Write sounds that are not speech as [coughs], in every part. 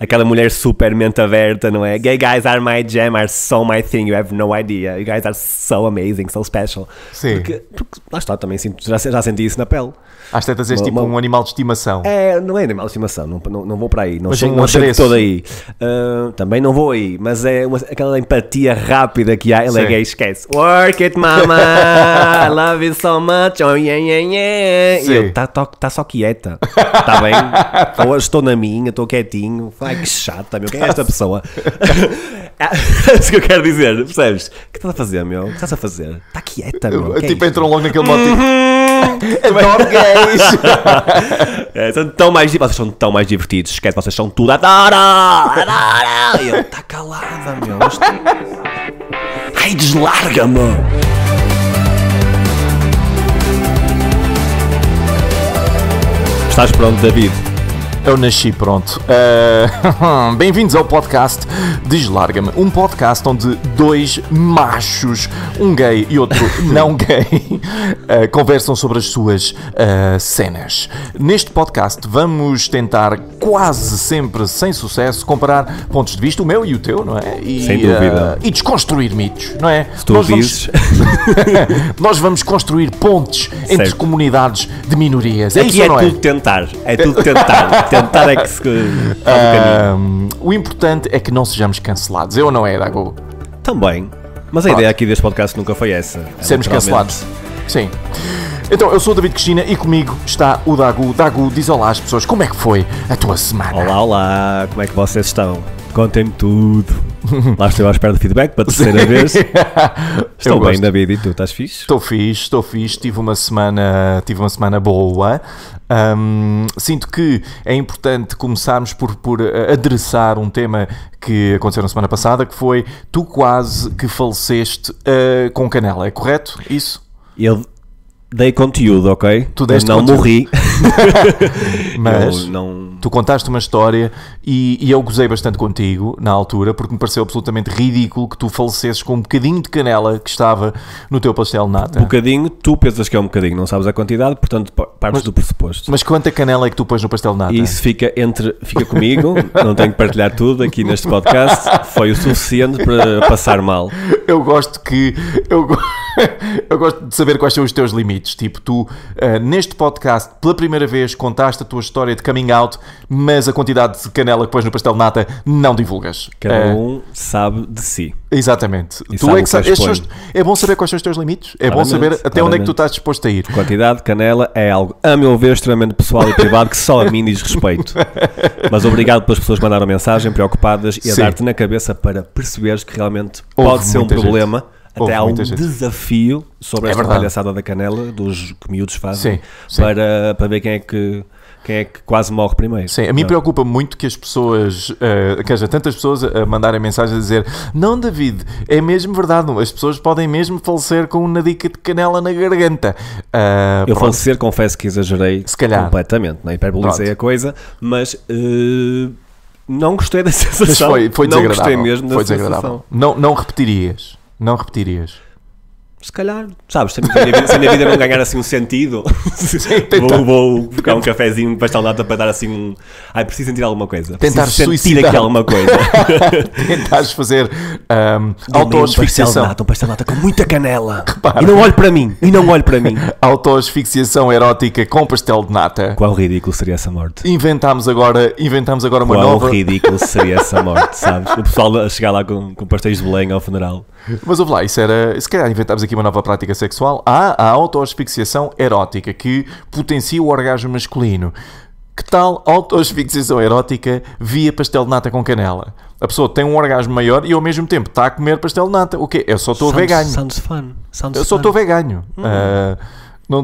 Aquela mulher super mente aberta, não é? Gay guys are my jam, are so my thing, you have no idea. You guys are so amazing, so special. Sim. Porque, porque lá está, também sinto, já, já senti isso na pele. Às tantas és tipo um animal de estimação. É, não é animal de estimação, não, não, não vou para aí, não mas chego, um todo aí. Uh, também não vou aí, mas é uma, aquela empatia rápida que há, ele é gay, esquece. Work it, mama! I [laughs] love you so much! Oh, yeah, yeah, yeah! Sim. E eu, tá, tá, só quieta, está bem? Hoje [laughs] estou na minha, estou quietinho, Ai que chata, meu, quem é esta pessoa? [laughs] é isso que eu quero dizer, percebes? O que estás a fazer, meu? O que estás a fazer? Está quieta, meu. Que é tipo, é entram logo naquele motivo. Uhum. Adoro [laughs] gays! [laughs] é, são tão mais, vocês são tão mais divertidos, esquece, vocês são tudo. Adoro! Adoro! E eu, está calada, meu. É- Ai, deslarga-me! Estás pronto, David? Eu nasci pronto. Uh, [laughs] Bem-vindos ao podcast Deslarga-me, um podcast onde dois machos, um gay e outro [laughs] não gay, uh, conversam sobre as suas uh, cenas. Neste podcast vamos tentar quase sempre sem sucesso comparar pontos de vista, o meu e o teu, não é? E, sem dúvida. e desconstruir mitos, não é? Se tu nós, Vamos, [laughs] nós vamos construir pontes entre certo. comunidades de minorias. É Aqui isso, é, é tudo tentar. É tudo tentar é que se. [laughs] Um, o importante é que não sejamos cancelados. Eu não é, Dago? Também. Mas a Pronto. ideia aqui deste podcast nunca foi essa. É Sermos cancelados. Sim. Então, eu sou o David Cristina e comigo está o Dago. Dago diz olá às pessoas, como é que foi a tua semana? Olá, olá, como é que vocês estão? Contem-me tudo. Lá estou à espera do feedback para a terceira vez. [laughs] Estou eu bem, gosto. David, e tu estás fixe? Estou fixe, estou fixe. Tive uma semana, tive uma semana boa. Um, sinto que é importante começarmos por, por eh, adressar um tema que aconteceu na semana passada, que foi tu quase que faleceste uh, com canela, é correto isso? Eu dei conteúdo, ok? Tu deste não conteúdo. morri. [laughs] [laughs] Mas... Eu não tu contaste uma história e, e, eu gozei bastante contigo na altura, porque me pareceu absolutamente ridículo que tu falecesses com um bocadinho de canela que estava no teu pastel nata. Bocadinho, tu pensas que é um bocadinho, não sabes a quantidade, portanto partes mas, do pressuposto. Mas quanta canela é que tu pões no pastel nata? Isso fica entre, fica comigo, não tenho que partilhar tudo aqui neste podcast, foi o suficiente para passar mal. Eu gosto que, eu gosto [laughs] eu gosto de saber quais são os teus limites. Tipo, tu, uh, neste podcast, pela primeira vez, contaste a tua história de coming out, mas a quantidade de canela que pões no pastel nata não divulgas. Cada eh, um sabe de si. Exatamente. E tu é, que estes, é bom saber quais são os teus limites. É claramente, bom saber até claramente. onde é que tu estás disposto a ir. Quantidade de canela é algo, a meu ver, extremamente pessoal e [laughs] privado que só a mim diz respeito. Mas obrigado pelas pessoas que mandaram mensagem preocupadas e a dar-te na cabeça para perceberes que realmente Houve pode ser um problema. Gente Houve Até há um gente. desafio sobre é esta verdade. palhaçada da canela dos que miúdos fazem sim, sim. Para, para ver quem é que quem é que quase morre primeiro. Sim, a mim é? preocupa muito que as pessoas, uh, que haja tantas pessoas a mandarem mensagens a dizer: Não, David, é mesmo verdade, as pessoas podem mesmo falecer com uma dica de canela na garganta. Uh, eu pronto. falecer, confesso que exagerei Se calhar. completamente, né? hiperbolizei a coisa, mas. Uh, não gostei da [laughs] sensação. Mas foi, foi desagradável. Não gostei mesmo da foi desagradável. Sensação. Não, não repetirias. Não repetirias? Se calhar, sabes, se a minha vida, a minha vida não ganhar assim um sentido, [laughs] vou, vou buscar um cafezinho, um pastel nata para dar assim um. Ai, preciso sentir alguma coisa. Tentar sentir suicidar. aqui alguma coisa. [laughs] Tentares fazer um, autoasfixiação. Um pastel de um pastel nata com muita canela. Repara. E não olho para mim, e não olho para mim. [laughs] autoasfixiação erótica com pastel de nata. Qual ridículo seria essa morte? Inventámos agora, inventamos agora uma Qual nova. Qual ridículo seria essa morte, sabes? O pessoal a chegar lá com, com pastéis de Belém ao funeral. Mas ouve lá, isso era. Se calhar inventámos aqui uma nova prática sexual. Há a autoasfixiação erótica, que potencia o orgasmo masculino. Que tal autoasfixiação erótica via pastel de nata com canela? A pessoa tem um orgasmo maior e ao mesmo tempo está a comer pastel de nata. O quê? Eu só estou vegano Sounds fun. Sounds Eu só estou vegano Hum. Uh,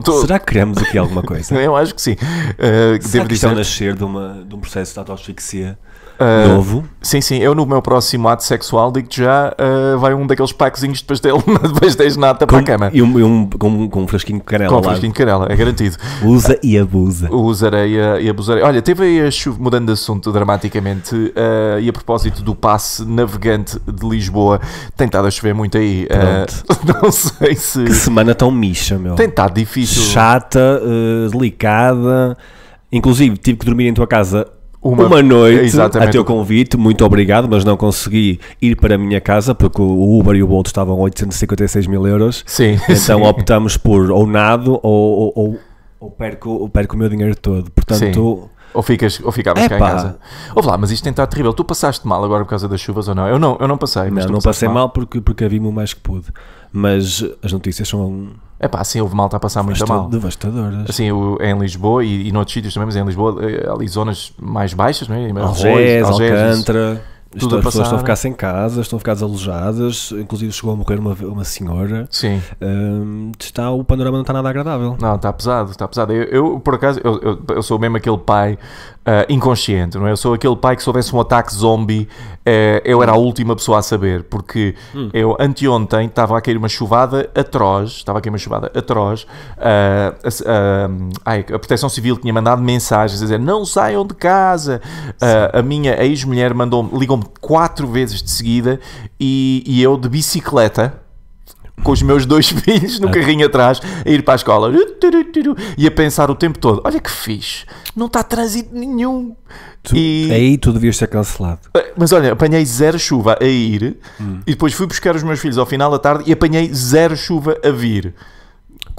Tô... Será que criamos aqui alguma coisa? [laughs] eu acho que sim. Uh, Será devo que é dizer... nascer de, uma, de um processo de autoasfixia? Uh, Novo. Sim, sim. Eu no meu próximo ato sexual digo já uh, vai um daqueles pacozinhos depois dele [laughs] depois pastéis de nata com, para a cama. E um, um com, com, um frasquinho de canela. Com um frasquinho de canela, é garantido. Usa e abusa. [laughs] Usarei e abusarei. Olha, teve aí a chuva, mudando de assunto dramaticamente, uh, e a propósito do passe navegante de Lisboa, tem estado a chover muito aí. [laughs] não sei se. Que semana tão micha, meu. Tem estado difícil. Chata, delicada. Inclusive, tive que dormir em tua casa uma, uma, noite Exatamente. a teu convite, muito obrigado, mas não consegui ir para a minha casa porque o Uber e o Bolt estavam 856 mil euros. Sim. Então [laughs] sim. optamos por ou nado ou, ou, ou, perco, perco o meu dinheiro todo. Portanto. Sim. Ou, ficas, ou ficavas cá em casa. Ouve lá, mas isto tem estado terrível. Tu passaste mal agora por causa das chuvas ou não? Eu não, eu não passei. Mas não, não passei mal, mal porque, porque vi-me o mais que pude mas as notícias são. É pá, assim houve malta a passar muito mal. Devastadoras. Assim, em Lisboa e, e noutros sítios também, mas em Lisboa, eh, ali zonas mais baixas, não é? Algés, Alcântara. Tudo as pessoas estão a ficar sem casa, estão a ficar desalojadas, inclusive chegou a morrer uma, uma senhora. Sim. Um, está, o panorama não está nada agradável. Não, está pesado, está pesado. Eu, eu por acaso, eu, eu, eu, sou mesmo aquele pai uh, inconsciente, não é? Eu sou aquele pai que se houvesse um ataque zombie, uh, eu era a última pessoa a saber, porque hum. eu anteontem estava a cair uma chuvada atroz, estava a cair uma chuvada atroz, uh, ai, a Proteção Civil tinha mandado mensagens a dizer não saiam de casa, a minha ex-mulher mandou ligou-me quatro vezes de seguida e, e eu de bicicleta com os meus dois [laughs] filhos no é. carrinho atrás a ir para a escola e a pensar o tempo todo: olha que fixe, não está trânsito nenhum. Tu, e... Aí tu devias ser cancelado. Eh, mas olha, apanhei zero chuva a ir hum. e depois fui buscar os meus filhos ao final da tarde e apanhei zero chuva a vir.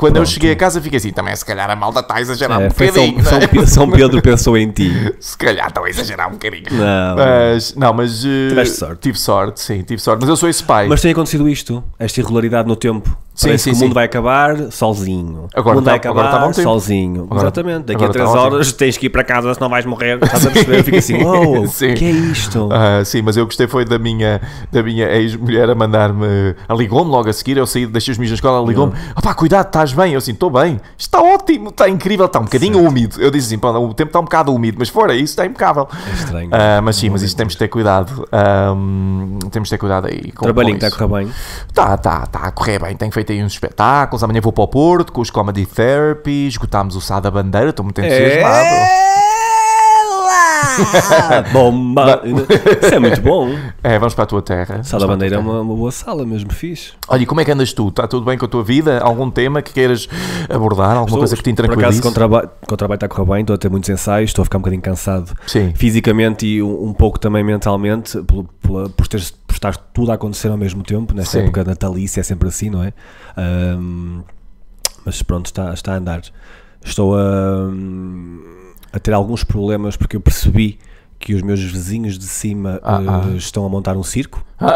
Quando Pronto. eu cheguei a casa, fiquei assim, também se calhar a malta está a exagerar é, um bocadinho. São, né? São, Pedro [laughs] pensou em ti. se calhar estão a exagerar um bocadinho. Não, mas, não, mas eh, Tiveste sorte. Tive sorte, sim, tive sorte. Mas eu sou esse pai. Mas tem acontecido isto, esta irregularidade no tempo. Sim, Parece sim, o mundo vai acabar sozinho. Agora o mundo tá, vai tá acabar tá sozinho. Agora, Exatamente. Daqui a 3 tá horas tempo. tens que ir para casa, senão vais morrer. Estás a perceber? Fica assim, [laughs] oh, o que é isto? Uh, sim, mas eu gostei foi da minha, da minha ex-mulher a mandar-me. Ah, ligou-me logo a seguir. Eu saí, deixei os meus na escola, ligou-me. Opá, cuidado, estás estás bem? Eu assim, estou bem. Está ótimo, está incrível, está um bocadinho certo. úmido. Eu disse assim, o tempo está um bocado úmido, mas fora isso, está impecável. É estranho. Uh, mas sim, mas isto temos de ter cuidado. Um, temos de ter cuidado aí. Trabalhinho está a correr bem. Está, está, está a correr bem. Tenho feito aí uns espetáculos. Amanhã vou para o Porto com os Comedy Therapy. Esgotámos o Sá da Bandeira, estou muito é? entusiasmado. É... [laughs] Bomba! Isso é muito bom. É, vamos para a tua terra. Sala Bandeira é uma, uma, boa sala, mesmo fixe. Olha, e como é que andas tu? Está tudo bem com a tua vida? Algum tema que queiras abordar? Alguma estou, coisa que te tranquilize? Por acaso, com o trabalho está a correr bem, estou a ter muitos ensaios, estou a ficar um bocadinho cansado Sim. fisicamente e um, um pouco também mentalmente, por, por, por ter por estar tudo a acontecer ao mesmo tempo, nesta Sim. época natalícia é sempre assim, não é? Um, mas pronto, está, está a andar. Estou a. Um, a ter alguns problemas porque eu percebi que os meus vizinhos de cima ah, ah. Eh, estão a montar um circo uh,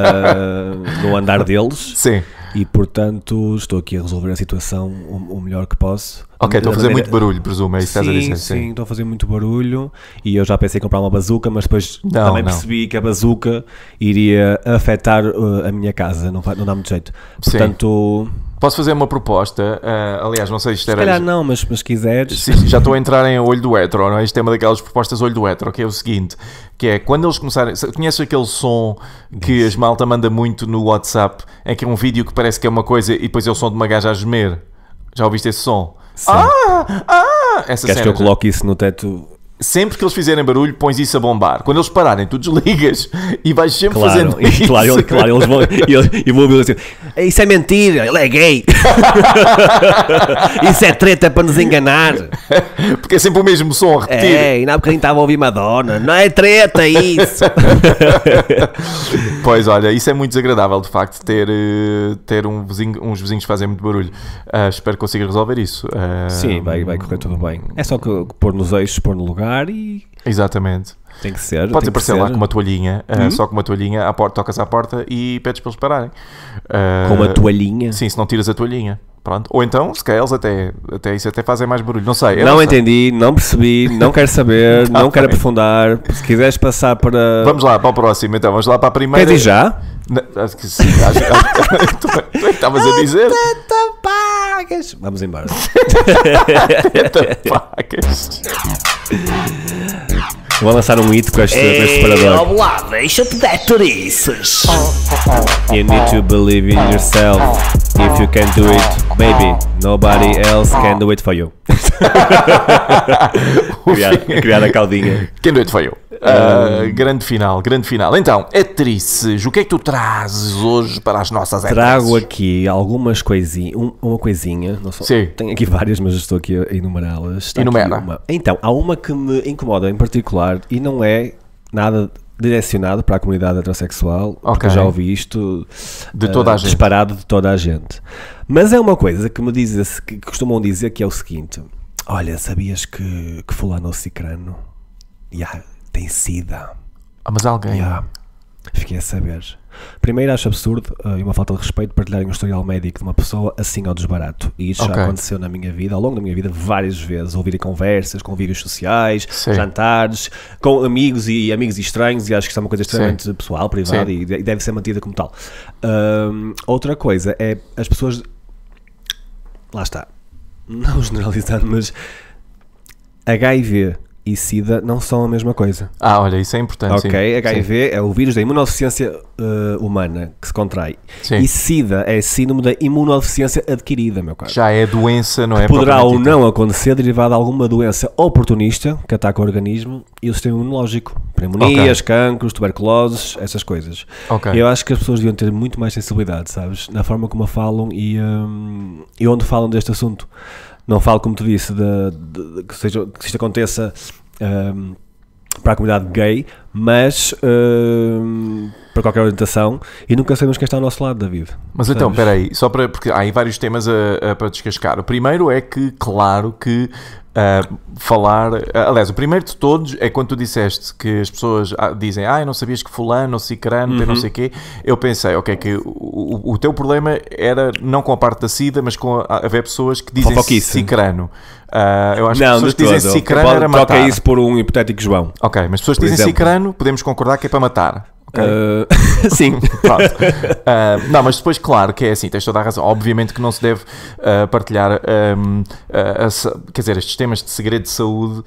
[laughs] no andar deles. Sim. E portanto estou aqui a resolver a situação o, o melhor que posso. Ok, estão a fazer maneira... muito barulho, presumo, é isso que estás a dizer? Sim, estão a fazer muito barulho e eu já pensei em comprar uma bazuca, mas depois não, também não. percebi que a bazuca iria afetar uh, a minha casa, não, não dá muito jeito. Portanto. Sim Posso fazer uma proposta? Uh, aliás, não sei se isto era. Se calhar não, mas, mas quiseres. Sim, já estou a entrar em olho do hétero, não é? Isto é uma daquelas propostas olho do hétero, que é o seguinte: que é quando eles começarem. Conheces aquele som que as malta manda muito no WhatsApp, em que é um vídeo que parece que é uma coisa e depois é o som de uma gaja a gemer? Já ouviste esse som? Sim. Ah! Ah! Essa Queres cena, que eu coloque isso no teto sempre que eles fizerem barulho, pões isso a bombar. Quando eles pararem, tu desligas [laughs] e vais sempre claro, fazendo isso. Claro, claro eles vão, e vão dizer assim, isso é mentira, ele é gay. [laughs] isso é treta para nos enganar. Porque é sempre o mesmo som a repetir. É, e na há estava a ouvir Madonna. Não é treta isso. [laughs] pois, olha, isso é muito desagradável, de facto, ter, eh, ter um vizinho, uns vizinhos que fazem muito barulho. Uh, espero que consiga resolver isso. Uh, Sim, vai, vai correr tudo bem. É só que, pôr nos eixos, pôr no lugar, e. Exatamente. Tem que ser. Pode aparecer lá com uma toalhinha, hum? só com uma toalhinha, à porta, tocas à porta e pedes para eles pararem. Eh, com uma toalhinha? Sim, se não tiras a toalhinha. Pronto. Ou então, se calhar eles até, até isso até fazem mais barulho. Não sei. Não, não entendi, não percebi, não quero saber, [laughs] não, quero aprofundar. Se quiseres passar para. Vamos lá para o próximo, então, vamos lá para a primeira. Quer dizer já? Né? Acho que sim. Acho que [laughs] tu, é, é Estavas a dizer? Ah, Teta tá, tá, pagas. Vamos embora. [laughs] Teta tá, pagas. Vou lançar um hit com este, é, Ei, com este separador. deixa-te dar turiças. You need to believe in yourself. If you can do it, baby, nobody else can do it for you. criar, criar a caldinha. Quem do it for you. Uh, grande final, grande final. Então, atrizes, o que é que tu trazes hoje para as nossas atrizes? Trago aqui algumas coisinhas, um, uma coisinha, não sou, Sim. tenho aqui várias, mas estou aqui a enumerá-las. Enumera. Então, há uma que me incomoda em particular, falar e não é nada direcionado para a comunidade heterossexual, okay. porque eu já ouvi isto de toda uh, a eh, gente. disparado de toda a gente. Mas é uma coisa que me dizem, que costumam dizer que é o seguinte: olha, sabias que, que fulano cicrano yeah, tem sida? Ah, mas alguém. Yeah. Fiquei a saber. Primeiro, acho absurdo uh, e uma falta de respeito partilharem um historial médico de uma pessoa assim ao desbarato. E isso okay. já aconteceu na minha vida, ao longo da minha vida, várias vezes. Ouvirem conversas, convívios sociais, Sim. jantares, com amigos e amigos estranhos, e acho que isso é uma coisa extremamente Sim. pessoal, privada e, e deve ser mantida como tal. Uh, outra coisa é as pessoas. Lá está. Não [laughs] generalizando, mas. HIV e SIDA não são a mesma coisa. Ah, olha, isso é importante. Ok, sim. HIV sim. é o vírus da imunodeficiência uh, eh, humana que se contrai. Sim. E SIDA é síndrome da imunodeficiência adquirida, meu caro. Já é doença, não é que é? Poderá ou não acontecer derivada de alguma doença oportunista que ataca o organismo e o sistema imunológico. Pneumonias, okay. cancros, tuberculoses, essas coisas. Okay. Eu acho que as pessoas deviam ter muito mais sensibilidade, sabes? Na forma como a falam e, um, e onde falam deste assunto. Não falo, como tu disse, de, de, de que, seja, que isto aconteça um, ehm, para a comunidade gay, mas um, ehm, para qualquer orientação e nunca sabemos quem está ao nosso lado, David. Mas então, sabes? então, espera aí, só para. Porque há aí vários temas a, a, para descascar. O primeiro é que, claro, que Uh, falar. Aliás, o primeiro de todos é quando tu disseste que as pessoas ah, dizem ah, não sabias que fulano, ou cicrano, uhum. não sei o quê. Eu pensei, ok, que o, o, teu problema era não com a parte da SIDA, mas com a, haver pessoas que dizem cicrano. Uh, eu acho não, que pessoas que dizem cicrano era matar. Troca isso por um hipotético João. Ok, mas pessoas que dizem exemplo. cicrano, podemos concordar que é para matar. Okay? Uh... [laughs] sim, pronto. Uh, não, mas depois, claro que é assim, tens toda a razão. Obviamente que não se deve uh, partilhar, um, a, quer dizer, estes temas de segredo de saúde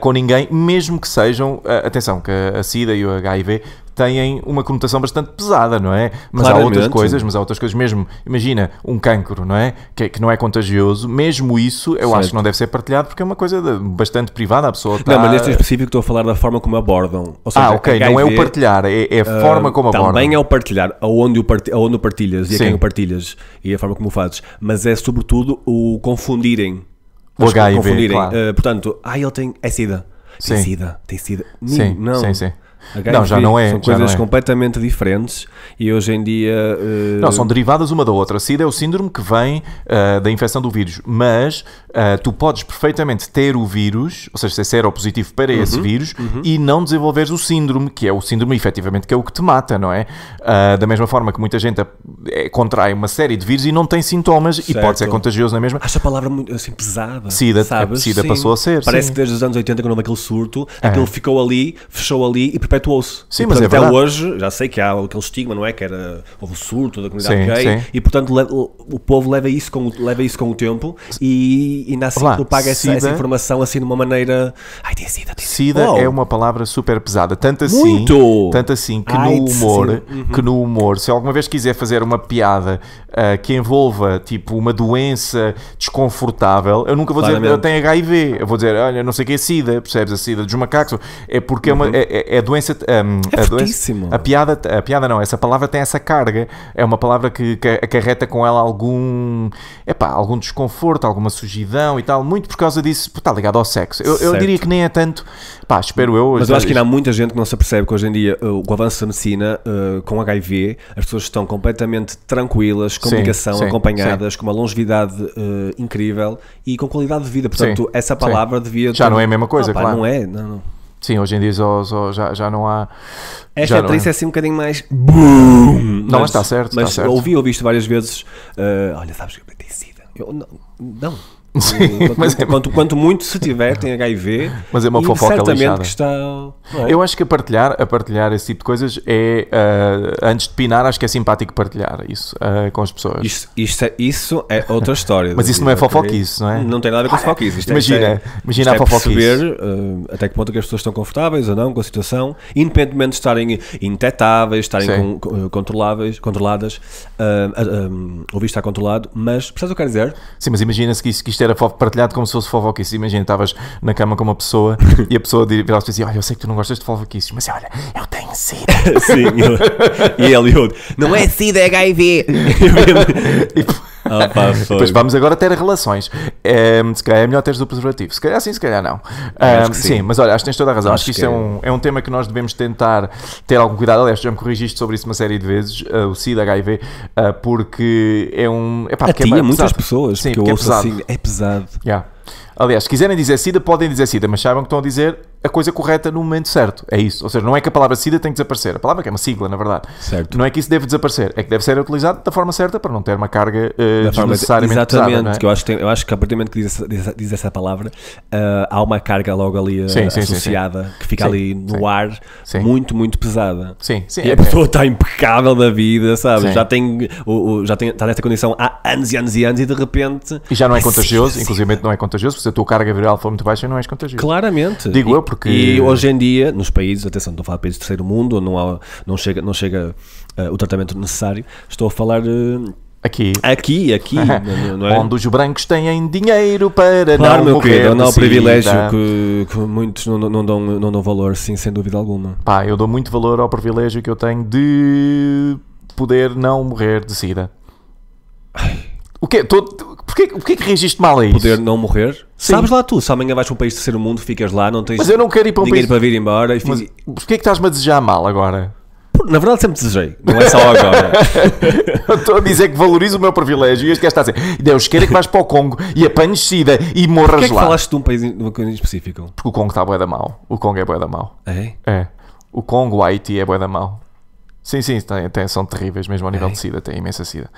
com ninguém, mesmo que sejam, atenção, que a SIDA e o HIV têm uma conotação bastante pesada, não é? Mas Claramente. há outras coisas, mas há outras coisas mesmo. Imagina, um cancro, não é? Que, que não é contagioso, mesmo isso eu certo. acho que não deve ser partilhado porque é uma coisa de, bastante privada, a pessoa está... Não, mas tá neste específico estou a falar da forma como abordam. Seja, ah, ok, HIV, não é o partilhar, é, é a ah, forma como abordam. Também é o partilhar, aonde o, part... aonde o partilhas e Sim. a quem o partilhas e a forma como o fazes, mas é sobretudo o confundirem. O Acho HIV, confundirem. Claro. Uh, portanto, ah, ele tem... é SIDA. Tem sim. SIDA, tem SIDA. Sim, não. sim, sim não, já não é. São coisas é. completamente diferentes e hoje em dia. Uh... Não, são derivadas uma da outra. A SIDA é o síndrome que vem uh, da infecção do vírus, mas uh, tu podes perfeitamente ter o vírus, ou seja, ser seropositivo para uhum, esse vírus uhum. e não desenvolveres o síndrome, que é o síndrome efetivamente que é o que te mata, não é? da mesma forma que muita gente é, contrai uma série de vírus e não tem sintomas certo. e pode ser contagioso na é mesma. Acho a palavra muito assim pesada. SIDA, sabes? SIDA passou a ser. Parece sim. que desde os anos 80, quando houve aquele surto, é. aquilo ficou ali, fechou ali e prepara perpetuou-se. Sim, e, mas é até verdade. hoje, já sei que há aquele estigma, não é? Que era houve o surto da comunidade sim, gay sim. e portanto o povo leva isso com, leva isso com o tempo e, e na Olá, propaga essa, essa, informação assim de uma maneira. Ai, tem sida, tem sida. Sida oh. é uma palavra super pesada, tanto assim, Muito. tanto assim que Ai, no humor, uhum. que no humor, se alguma vez quiser fazer uma piada uh, que envolva tipo uma doença desconfortável, eu nunca vou dizer eu tem HIV, eu vou dizer, olha, não sei o que é sida, percebes a sida dos macacos, é porque é uhum. é, uma, é, é doença um, ehm, é a, a, piada, a piada não, essa palavra tem essa carga. É uma palavra que, acarreta com ela algum, epá, algum desconforto, alguma sujidão e tal, muito por causa disso, está ligado ao sexo. Eu, eu, diria que nem é tanto. Pá, espero eu. Mas eu acho que ainda há muita gente que não se percebe que hoje em dia com eh, o avanço da medicina eh, com HIV, as pessoas estão completamente tranquilas, com sim, sim, acompanhadas, sim. com uma longevidade uh, incrível e com qualidade de vida. Portanto, essa palavra devia. Já não é a mesma coisa, ah, pá, claro. Não é, não, não. Sim, hoje em dia só, só, já, já não há. Esta atriz é. é assim um bocadinho mais. Boom, não, mas, mas está certo. Mas está certo. ouvi, ouviste várias vezes. Uh, olha, sabes que eu tenho não, não, Sim, quanto, [laughs] mas é quanto, quanto, muito se tiver, tem HIV. Mas é uma fofoca certamente que está. É? Eu acho que a partilhar, a partilhar esse tipo de coisas é. Uh, antes de pinar, acho que é simpático partilhar isso uh, com as pessoas. Isto, isto, é, isso é outra história. [laughs] mas isso não é fofoquice, não é? Não tem nada a ver com ah, fofoquice. É- isto imagina, é, imagina isto a é fofoquice. É perceber uh, até que ponto que as pessoas estão confortáveis ou não com a situação, independentemente de estarem intetáveis, estarem com, controláveis, controladas, uh, um, ou visto estar controlado, mas percebes o que eu quero dizer? Sim, mas imagina-se que, que isto é era partilhado como se fosse fofoquices. Imagina, estavas na cama com uma pessoa e a pessoa virava e dizia: Olha, eu sei que tu não gostas de fofoquices, mas olha, eu tenho SIDA. [laughs] Sim, e ele e outro: Não é SIDA, é HIV. [laughs] e, [laughs] Ah, [laughs] Opa, pois vamos agora ter relações. Um, ehm, se calhar é melhor teres o preservativo. Se calhar sim, se calhar não. Um, ehm, sim. sim. mas olha, acho que tens toda a razão. Acho, acho que isto que... É, é, um, é um tema que nós devemos tentar ter algum cuidado. Aliás, já me corrigiste sobre isso uma série de vezes, uh, o SIDA, HIV, uh, eh, porque é um. Epá, a ti, é, é muitas pessoas, sim, porque eu é ouço assim, pesado. assim, é pesado. Yeah. Aliás, se quiserem dizer SIDA, podem dizer SIDA, mas saibam que estão a dizer a coisa correta no momento certo. É isso. Ou seja, não é que a palavra SIDA tem que desaparecer. A palavra que é uma sigla, na verdade. Certo. Não é que isso deve desaparecer. É que deve ser utilizado da forma certa para não ter uma carga uh, pesada Exatamente. é? eu, acho que tem, eu acho que a partir do momento que diz, diz, diz essa, palavra, uh, há uma carga logo ali uh, sim, sim, associada sim, que fica ali no ar muito, muito pesada. Sim, sim. E a é. pessoa é. está impecável na vida, sabe? Já tem, o, o, já tem, está nesta condição há anos e anos e anos e de repente. E já não é, é contagioso, inclusive não é contagioso contagioso, se a tua carga viral for muito baixa, não és contagioso. Claramente. Digo e, eu porque. E hoje em dia, nos países, atenção, estou a falar de países do terceiro mundo, não, há, não chega, não chega uh, o tratamento necessário, estou a falar. Uh, Aqui. Aqui, aqui. [laughs] não, é? Onde os brancos têm dinheiro para claro, não meu morrer querido, não é um privilégio que, que, muitos não, não, dão, não dão valor, sim, sem dúvida alguma. Pá, eu dou muito valor ao privilégio que eu tenho de poder não morrer de sida. Ai. O quê? Tô, Porquê, porquê que reagiste mal a isso? Poder não morrer. Sim. Sabes lá tu, se amanhã vais para um país do terceiro mundo, ficas lá, não tens Mas eu não quero ir para um dinheiro país... para vir embora. E porquê que estás-me a desejar mal agora? Na verdade, sempre desejei, não é só agora. [laughs] estou a dizer que valorizo o meu privilégio e este gajo está a dizer: Deus queira é que vais para o Congo e apanhes sida e morras Porquê lá. é que falaste de um país de uma coisa específica? Porque o Congo está boa da mal. O Congo é boa da mal. É? É. O Congo, o Haiti é boa da mal. Sim, sim, tem, tem, são terríveis mesmo ao nível é. de SIDA, tem imensa SIDA.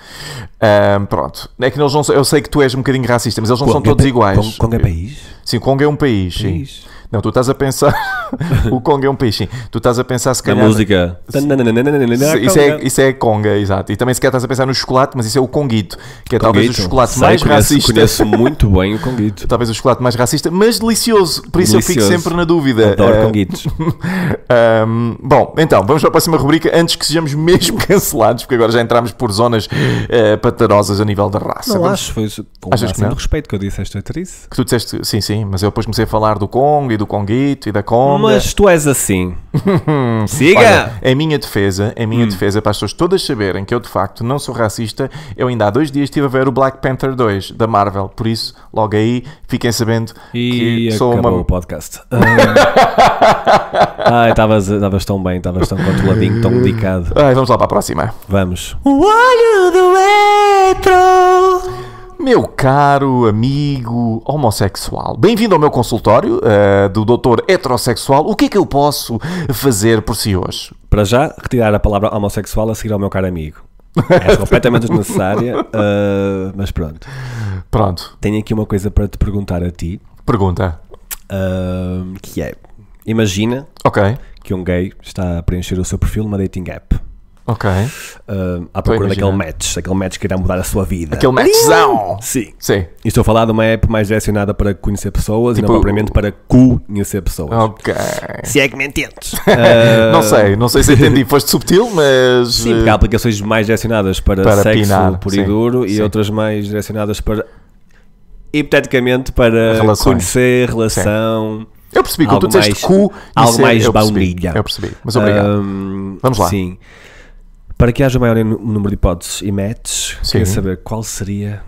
Um, pronto. É que eles não, eu sei que tu és um bocadinho racista, mas eles não Kong são todos é iguais. Kong é país? Sim, Kong é um país, país. sim. Não, tu estás a pensar. [laughs] o Conga é um peixinho. Tu estás a pensar se calhar. Na música. Isso é, isso é Conga, exato. E também se calhar estás a pensar no chocolate, mas isso é o Conguito, que é conguito. talvez o chocolate Sei, mais conheço, racista. Conheço [laughs] muito bem o Conguito. Talvez o chocolate mais racista, mas delicioso. Por isso delicioso. eu fico sempre na dúvida. Adoro uh, Conguitos. um, [laughs] bom, então, vamos para a próxima rubrica antes que sejamos mesmo cancelados, porque agora já entramos por zonas uh, eh, patarosas a nível da raça. Não vamos... acho, foi com Achas respeito que eu disse esta atriz. Que tu disseste, sim, sim, mas eu depois comecei a falar do Congo do Conguito e da Conga. Mas tu és assim. [laughs] Siga! Olha, em minha defesa, em minha hum. defesa, para as pessoas todas saberem que eu de facto não sou racista, eu ainda há dois dias estive a ver o Black Panther 2 da Marvel. Por isso, logo aí, fiquem sabendo e que sou uma. o podcast. Ah. [laughs] Ai, estavas tão bem, estavas tão controladinho, tão dedicado. Ai, vamos lá para a próxima. Vamos. O olho do retro. Meu caro amigo homossexual, bem-vindo ao meu consultório uh, do doutor heterossexual. O que é que eu posso fazer por si hoje? Para já, retirar a palavra homossexual a seguir ao meu caro amigo. É completamente desnecessária, uh, [laughs] mas pronto. Pronto. Tenho aqui uma coisa para te perguntar a ti. Pergunta. Uh, que é, imagina okay. que um gay está a preencher o seu perfil numa dating app. Ok. Uh, à procura daquele match, aquele match que irá mudar a sua vida. Aquele matchzão! Sim. Sim. E estou a falar de uma app mais direcionada para conhecer pessoas tipo... e não tipo- propriamente para conhecer pessoas. Ok. Se é que me entendes. Uh... [laughs] não sei, não sei se entendi. [laughs] Foste subtil, mas. Sim, porque há eh, aplicações mais direcionadas para, para sexo pinar. puro sim. e duro sim. e outras mais direcionadas para. hipoteticamente para Relações. conhecer, relação. Sim. Eu percebi, quando tu disseste cu, algo é- mais baunilha. Eu percebi, mas obrigado. Um, Vamos lá. Sim. Para que haja maior número de hipóteses e matches, queria saber qual seria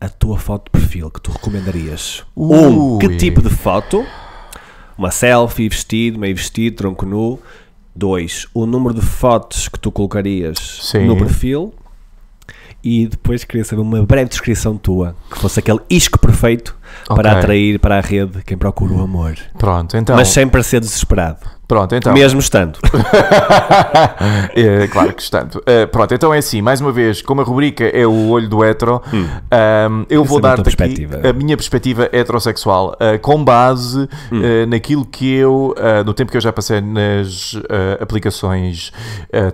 a tua foto de perfil que tu recomendarias? ou Um, que tipo de foto? Uma selfie, vestido, meio vestido, tronco nu. Dois, o número de fotos que tu colocarias Sim. no perfil. E depois queria saber uma breve descrição tua, que fosse aquele isco perfeito okay. para atrair para a rede quem procura o amor. Pronto, então. Mas sem parecer desesperado. Pronto, então. Mesmo estando. [laughs] é, claro que estando. Uh, pronto, então é assim, mais uma vez, como a rubrica é o olho do hetero, hum. um, ehm, eu Essa vou é dar-te aqui a minha perspectiva heterossexual, uh, com base hum. uh, naquilo que eu, no tempo que eu já passei nas aplicações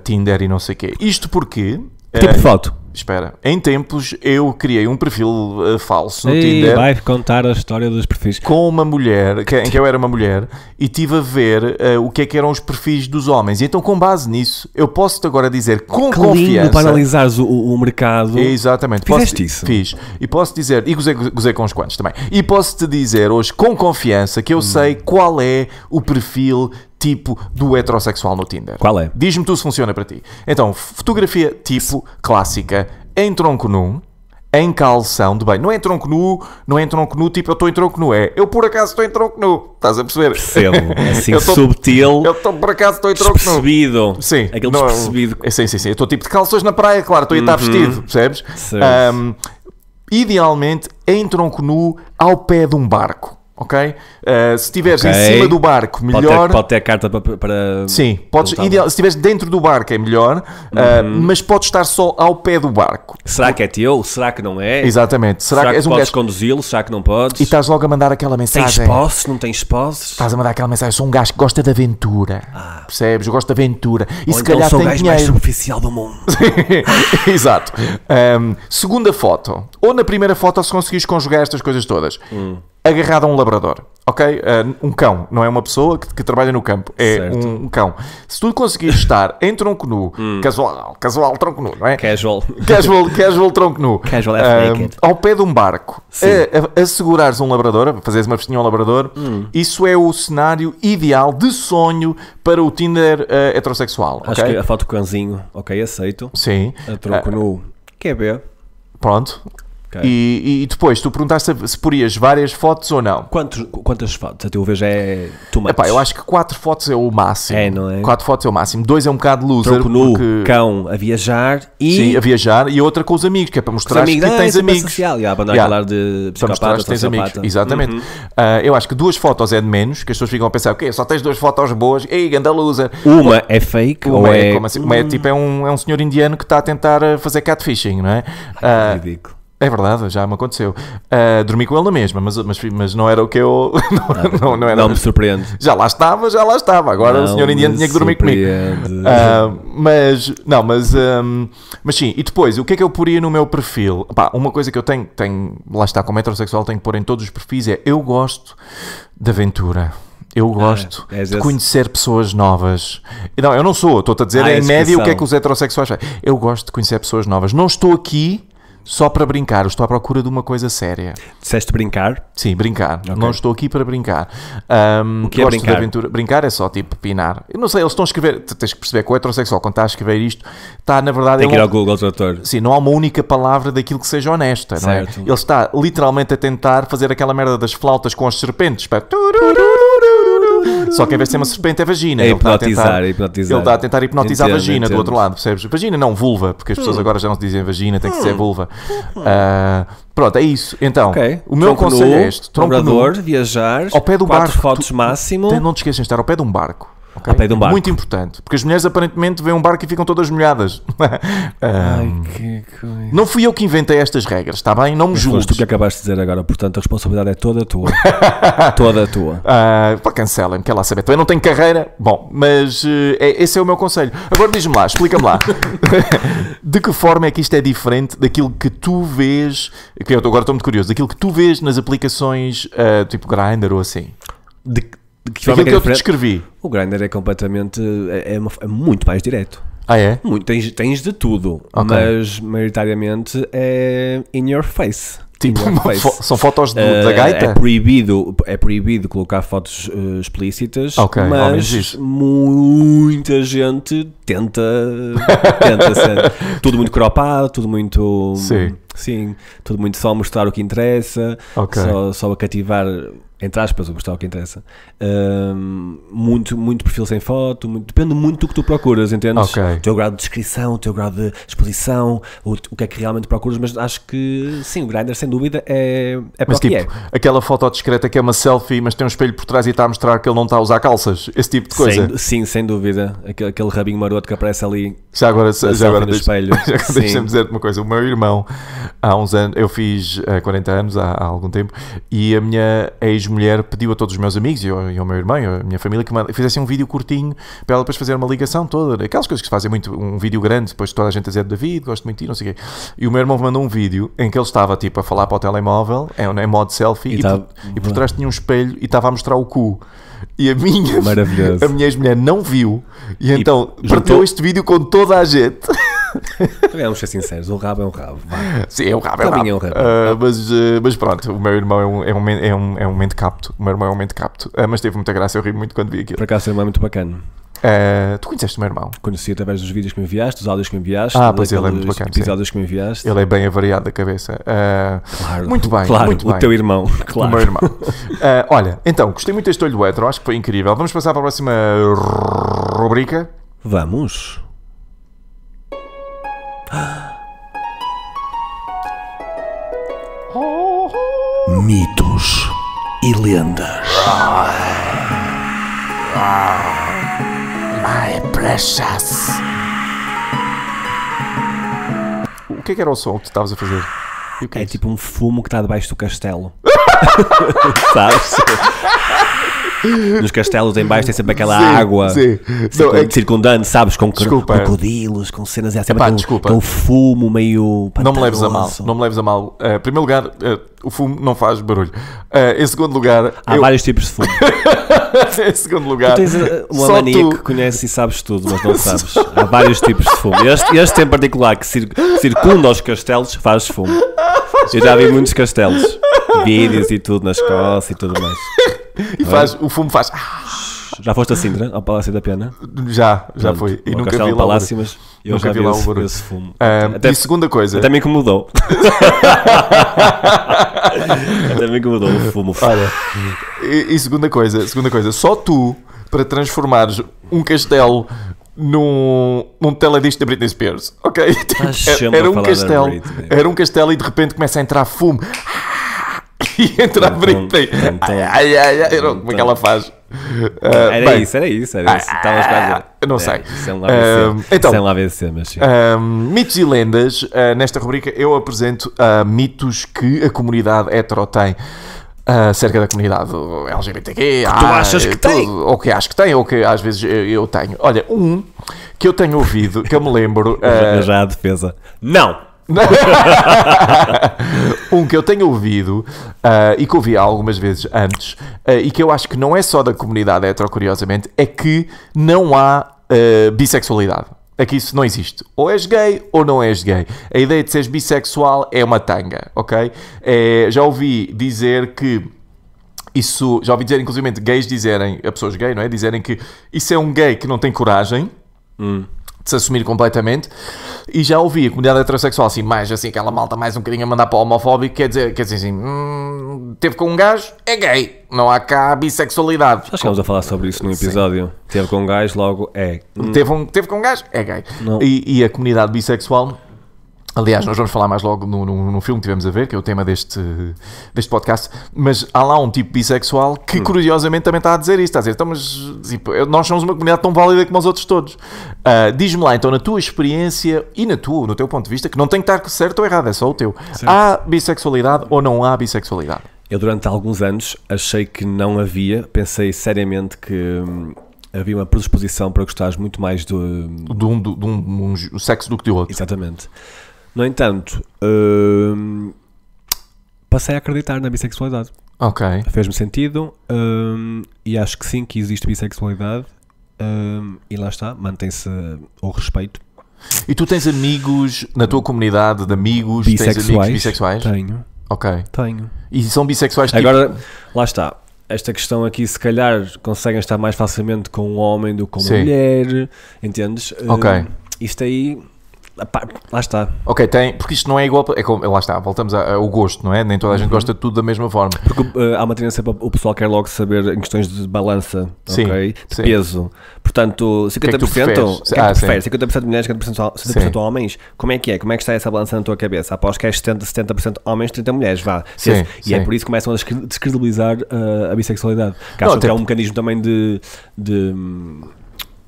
Tinder e não sei o quê. Isto porque... tipo de foto. Espera, em tempos eu criei um perfil uh, falso no e Tinder. vai contar a história dos perfis. Com uma mulher, que, em que eu era uma mulher, e tive a ver uh, o que é que eram os perfis dos homens. E então, com base nisso, eu posso-te agora dizer com que confiança. Lindo para analisares o, o mercado. Exatamente. Fizeste posso, isso. Fiz. E posso dizer, e gozei, gozei com os quantos também, e posso-te dizer hoje com confiança que eu hum. sei qual é o perfil tipo do heterossexual no Tinder. Qual é? Diz-me tu se funciona para ti. Então, fotografia tipo clássica em tronco nu em calção de banho. Não é em tronco nu, não é em tronco nu, tipo eu estou em tronco nu, é eu por acaso estou em tronco nu. Estás a perceber? Percebo, [laughs] é assim eu tô, subtil. Eu estou por acaso estou em tronco despercebido. Sim. Aquele não, despercebido. É, sim, sim, sim. Eu estou tipo de calções na praia, claro, estou a estar uhum. vestido, percebes? Um, idealmente em tronco nu ao pé de um barco, ok? Eh, se estiveres okay. em cima do barco, melhor. Pode ter, pode ter carta para. para... Sim, podes, ideal, se estiveres dentro do barco é melhor, uh, mas podes estar só ao pé do barco. Será que é teu? Será que não é? Exatamente. Será, Será que, que um podes gajo... conduzi-lo? Será que não podes? E estás logo a mandar aquela mensagem. Tens posse? Não tens posse? Estás a mandar aquela mensagem. Sou um gajo que gosta de aventura. Ah. Percebes? Eu gosto de aventura. E Ou se então calhar sou tem o gajo dinheiro. mais superficial do mundo. [laughs] [laughs] Exato. Um, segunda foto. Ou na primeira foto, se conseguires conjugar estas coisas todas. Hum. Agarrado a um labrador. Ok? Eh, um cão, não é uma pessoa que, que trabalha no campo, é um, um, cão. Se tu conseguires estar em tronco nu, casual, casual tronco nu, não é? Casual. Casual, casual tronco nu. Casual um, é Ao pé de um barco, a, é, é, a, a, segurares um labrador, fazeres uma festinha ao labrador, hum. isso é o cenário ideal de sonho para o Tinder uh, heterossexual. Acho okay? que a foto cãozinho, ok, aceito. Sim. A tronco uh, nu, quer ver? Pronto. Okay. E, e, depois, tu perguntaste se, porias várias fotos ou não. Quantos, quantas fotos? A tua vez é tu Epá, eu acho que quatro fotos é o máximo. É, não é? Quatro fotos é o máximo. Dois é um bocado loser. Troco nu, porque... cão a viajar e... Sim, a viajar e outra com os amigos, que é para mostrar amigos, que ah, tens é amigos. Social. Yeah, para yeah. falar de psicopata, que tens amigos. Exatamente. Uhum. Uh, eu acho que duas fotos é de menos, que as pessoas ficam a pensar, ok, só tens duas fotos boas, ei, ganda loser. Uma é fake uma ou é... é... Como assim? Uma é tipo, é um, é um senhor indiano que está a tentar eh, fazer catfishing, não é? Ai, uh, ridículo. É verdade, já me aconteceu. Uh, dormi com ele na mesma, mas, mas, mas não era o que eu. Não, [laughs] não, não, era, não me surpreende. Já lá estava, já lá estava. Agora não o senhor indiano tinha que dormir surpreende. comigo. Uh, ah, mas, não, mas, um, mas sim. E depois, o que é que eu poria no meu perfil? uma coisa que eu tenho, tenho, lá está, como heterossexual, tenho que pôr em todos os perfis é eu gosto de aventura. Eu ah, gosto ah, é de conhecer pessoas novas. Não, eu não sou, estou-te a dizer ah, em média o que é que os heterossexuais fazem. Eu gosto de conhecer pessoas novas. Não estou aqui só para brincar, estou à procura de uma coisa séria. Disseste brincar? Sim, brincar. Okay. Não estou aqui para brincar. Um, o que é brincar? de aventura. Brincar é só tipo pinar. Eu não sei, eles estão a escrever. Tens que perceber que o heterossexual, quando está a escrever isto, está na verdade. Tem é que ir ao Google Tradutor. Sim, não há uma única palavra daquilo que seja honesta, certo. não é? Ele está literalmente a tentar fazer aquela merda das flautas com as serpentes. Para... Só quem vai ser uma serpente é vagina. É tá hipnotizar, é hipnotizar. Ele está a tentar hipnotizar a vagina entendo. do outro lado, percebes? Vagina não, vulva, porque as pessoas hum. agora já não se dizem vagina, tem que ser hum. vulva. Uh, pronto, é isso. Então, okay. o meu tronco conselho nu, é este: tronco nu, viajar, ao pé do barco. fotos tu, máximo. Não te esqueças de estar ao pé de um barco Okay? pé de um barco. Muito importante, porque as mulheres aparentemente vêem um barco e ficam todas molhadas. [laughs] Ai, que coisa. Não fui eu que inventei estas regras, está bem? Não me julgues. tu que acabaste de dizer agora, portanto a responsabilidade é toda tua. [laughs] toda tua. Uh, para me quer lá saber. Também não tenho carreira. Bom, mas uh, é, esse é o meu conselho. Agora diz-me lá, explica-me lá. [laughs] de que forma é que isto é diferente daquilo que tu vês, que eu agora estou muito curioso, daquilo que tu vês nas aplicações uh, tipo Grindr ou assim? De que que eu te descrevi. O grinder é completamente. É, é, uma, é, muito mais direto. Ah, é? Muito, tens, tens de tudo, okay. mas maioritariamente é in your face. Tipo, your [laughs] face. são fotos do, uh, da eh, gaita? É proibido, é proibido colocar fotos uh, explícitas, okay, mas muita gente tenta, tenta [laughs] ser. Tudo muito cropado, tudo muito. Sim. Sim, tudo muito só mostrar o que interessa, okay. só, só a cativar entre aspas, o gostar o que interessa. Um, muito, muito perfil sem foto, muito, depende muito do que tu procuras, entendes? Okay. O teu grau de descrição, o teu grau de exposição, o, o que é que realmente procuras, mas acho que sim, o Grindr sem dúvida é, é mas, tipo, é. aquela foto discreta que é uma selfie, mas tem um espelho por trás e está a mostrar que ele não está a usar calças, esse tipo de coisa. Sem, sim, sem dúvida. Aquele, aquele rabinho maroto que aparece ali. Já agora, já agora deixa, espelho. [laughs] Já agora deixa-me dizer-te uma coisa. O meu irmão, há uns anos, eu fiz 40 eh, anos há, há algum tempo, e a minha ex mulher pediu a todos os meus amigos e ao, e ao meu irmão e à minha família que fizessem um vídeo curtinho para ela depois fazer uma ligação toda. Aquelas coisas que se fazem muito, um vídeo grande, depois toda a gente a dizer David, gosto muito de ti, não sei o quê. E o meu irmão mandou um vídeo em que ele estava tipo a falar para o telemóvel, em, é, em né, modo selfie, e, e, tá, por, e por trás tinha um espelho e estava a mostrar o cu. E a minha, [laughs] a minha ex-mulher não viu, e, e então partiu este vídeo com toda a gente. [laughs] Também vamos é ser sinceros, o rabo é um rabo. Vai. Sim, é um rabo, é um rabo. É um rabo. Uh, mas, uh, mas pronto, o meu irmão é um, é um, é um, é um mente capto. O meu irmão é um mente capto. Uh, mas teve muita graça, eu ri muito quando vi aquilo. Por acaso, o irmão é muito bacana. Uh, tu conheceste o meu irmão? Conheci através dos vídeos que me enviaste, dos áudios que me enviaste, ah, pois ele é muito bacana, episódios sim. que me enviaste. Ele é bem avariado da cabeça. Uh, claro, muito bem, claro, muito o bem. teu irmão, [laughs] claro. O meu irmão. Uh, olha, então, gostei muito deste olho do hétero, acho que foi incrível. Vamos passar para a próxima rubrica. Vamos. Mitos e lendas. My precious. O que é que era o som que tu estavas a fazer? É, é tipo um fumo que está debaixo do castelo. [laughs] Sabes? nos castelos em baixo tem sempre aquela sim, água sim. Não, é que... sabes? Com desculpa. crocodilos, com cenas assim, Epá, com, desculpa. com fumo meio. Pantanoso. Não me leves a mal, não me leves a mal. Uh, primeiro lugar, uh, o fumo não faz barulho. Uh, em segundo lugar. Há eu... vários tipos de fumo. [laughs] em segundo lugar. Tu tens uma eh, mania tu... que conheces e sabes tudo, mas não [laughs] sabes. Há vários tipos de fumo. Este, este em particular que cir circunda os castelos faz fumo. Eu já vi muitos castelos. Vídeos e tudo na Escócia e tudo mais. [laughs] e faz, o fumo faz. Ah. Já foste a Sintra, ao Palácio da Pena? Já, já foi fui. E nunca vi lá o Palácio, mas eu nunca já vi, vi lá esse, esse fumo. Um, ah, até, e segunda coisa. Até me incomodou. [laughs] até me incomodou o fumo. Olha, e, e segunda coisa, segunda coisa, só tu para transformares um castelo num, num teledisco da Britney Spears, ok? Tipo, [laughs] era, era um castelo, era um castelo e de repente começa a entrar fumo. Ah, e [laughs] entra a brincar Ai, ai, ai, não, como é que ela faz? Uh, era, ah, bem, isso, era isso, era isso. Ah, quase. Ah, eu não é, sei. Sem lá uh, então, sem lá vencer, mas sim. Uh, mitos e lendas. nesta rubrica eu apresento mitos que a comunidade hetero tem. acerca da comunidade LGBTQ, que ah, tu achas que tudo, tem? Ou que acho que tem, ou que às vezes eu, eu tenho. Olha, um que eu tenho ouvido, que eu me lembro. [laughs] já a defesa. Não! [laughs] um que eu tenho ouvido uh, e que ouvi algumas vezes antes uh, e que eu acho que não é só da comunidade hetero, curiosamente, é que não há uh, bissexualidade. É que isso não existe. Ou és gay ou não és gay. A ideia de seres bissexual é uma tanga, ok? É, já ouvi dizer que isso. Já ouvi dizer, inclusive, gays dizerem, a pessoas gay, não é? Dizerem que isso é um gay que não tem coragem. Hum de se assumir completamente. E já ouvi a comunidade heterossexual, assim, mais assim, aquela malta mais um bocadinho a mandar para o homofóbico, quer dizer, quer dizer assim, hum, teve com um gajo, é gay. Não há cá bissexualidade. Já chegámos a falar sobre isso num episódio. Sim. Teve com um gajo, logo é. Teve, um, teve com um gajo, é gay. E, e, a comunidade bissexual Aliás, nós vamos falar mais logo num, num, filme que tivemos a ver, que é o tema deste, deste podcast, mas há lá um tipo bissexual que hum. curiosamente também está a dizer isto, está a dizer, estamos, então, tipo, nós somos uma comunidade tão válida como os outros todos. Uh, Diz-me lá, então, na tua experiência e na tua, no teu ponto de vista, que não tem que estar certo ou errado, é só o teu. Sim. Há bissexualidade ou não há bissexualidade? Eu durante alguns anos achei que não havia, pensei seriamente que hum, havia uma predisposição para gostares muito mais do... Hum, de um, de um, de um sexo do que do outro. Exatamente. No entanto, hum, passei a acreditar na bissexualidade. Ok. Fez-me sentido hum, e acho que sim que existe bissexualidade hum, e lá está, mantém-se o respeito. E tu tens amigos na tua comunidade de amigos bissexuais? Tens bissexuais? Tenho. Ok. Tenho. E são bissexuais tipo... Agora, lá está. Esta questão aqui, se calhar, conseguem estar mais facilmente com um homem do que com uma Sim. mulher, entendes? Ok. Uh, isto aí lá está. Ok, tem, porque isto não é igual. É como, lá está, voltamos ao gosto, não é? Nem toda a gente uhum. gosta de tudo da mesma forma. Porque uh, há uma tendência para o pessoal quer logo saber em questões de balança, sim, okay? de sim. peso. Portanto, 50% que é que tu preferes? Que é que ah, preferes? 50% de mulheres, 50%, homens. Como é que é? Como é que está essa balança na tua cabeça? Após que és 70%, 70% homens, 30% mulheres, vá. Sim, e é sim. é por isso que começam a descredibilizar uh, a bissexualidade. Que não, acho que é um mecanismo também de, de hum,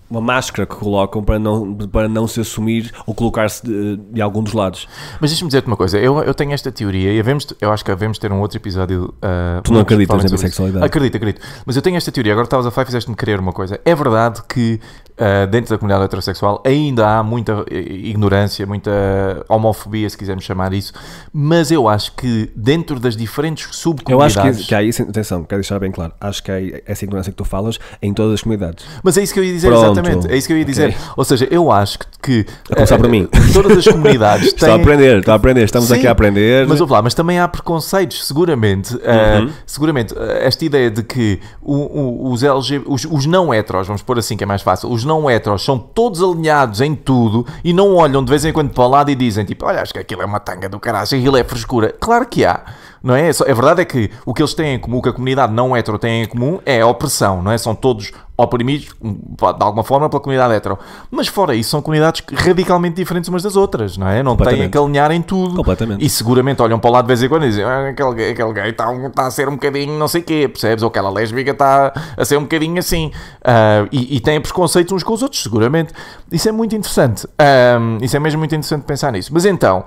uma máscara que colocam para não, para não se assumir ou colocar-se de, de, algum dos lados. Mas deixa-me dizer-te uma coisa, eu, eu tenho esta teoria e havemos, eu acho que devemos ter um outro episódio. Uh, tu não acreditas na bissexualidade? Acredito, acredito. Mas eu tenho esta teoria, agora estavas a falar e fizeste-me querer uma coisa. É verdade que uh, dentro da comunidade heterossexual ainda há muita eh, ignorância, muita homofobia, se quisermos chamar isso, mas eu acho que dentro das diferentes subcomunidades. Eu acho que, que há isso, atenção, quero deixar bem claro, acho que há essa ignorância que tu falas em todas as comunidades. Mas é isso que eu ia dizer, Pronto. Exatamente, é isso que eu ia dizer. Okay. Ou seja, eu acho que. que a começar é, por mim. [laughs] Todas as comunidades [laughs] têm. a aprender, está a aprender, estamos Sim, aqui a aprender. Mas vou falar, mas também há preconceitos, seguramente. Eh, uhum. seguramente, eh, esta ideia de que o, o, os, LG, os, os não heteros, vamos pôr assim que é mais fácil, os não heteros são todos alinhados em tudo e não olham de vez em quando para o lado e dizem tipo, olha, acho que aquilo é uma tanga do caralho, aquilo é frescura. Claro que há não é? A verdade é que o que eles têm em comum, o que a comunidade não hetero tem em comum, é a opressão, não é? São todos oprimidos, de alguma forma, pela comunidade hetero. Mas fora isso, são comunidades radicalmente diferentes umas das outras, não é? Não têm que alinhar em tudo. Completamente. E seguramente olham para o lado de vez em quando e dizem ah, aquele, aquele gay está tá a ser um bocadinho não sei quê, percebes? Ou aquela lésbica está a ser um bocadinho assim. Uh, e, e, têm preconceitos uns com os outros, seguramente. Isso é muito interessante. Uh, isso é mesmo muito interessante pensar nisso. Mas então,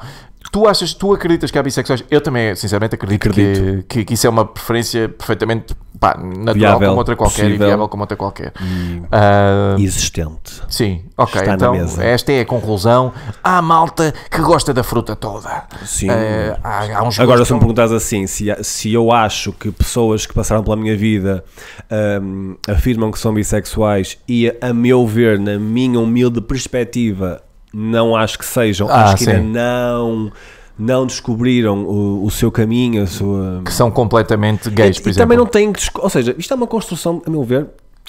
Tu achas, tu acreditas que há bissexuais? Eu também, sinceramente, acredito, acredito. Que, que, que, isso é uma preferência perfeitamente pá, natural viável, como outra qualquer possível, e viável como outra qualquer. E uh, existente. Sim, ok. Está então, esta é a conclusão. Há malta que gosta da fruta toda. Sim. Uh, há, há uns Agora, se me perguntas assim, se, se eu acho que pessoas que passaram pela minha vida um, afirmam que são bissexuais e, a meu ver, na minha humilde perspectiva, não acho que sejam, ah, acho que sim. ainda não não descobriram o, o, seu caminho, a sua... Que são completamente gays, e, por e exemplo. também não têm que... Ou seja, isto é uma construção, a meu ver...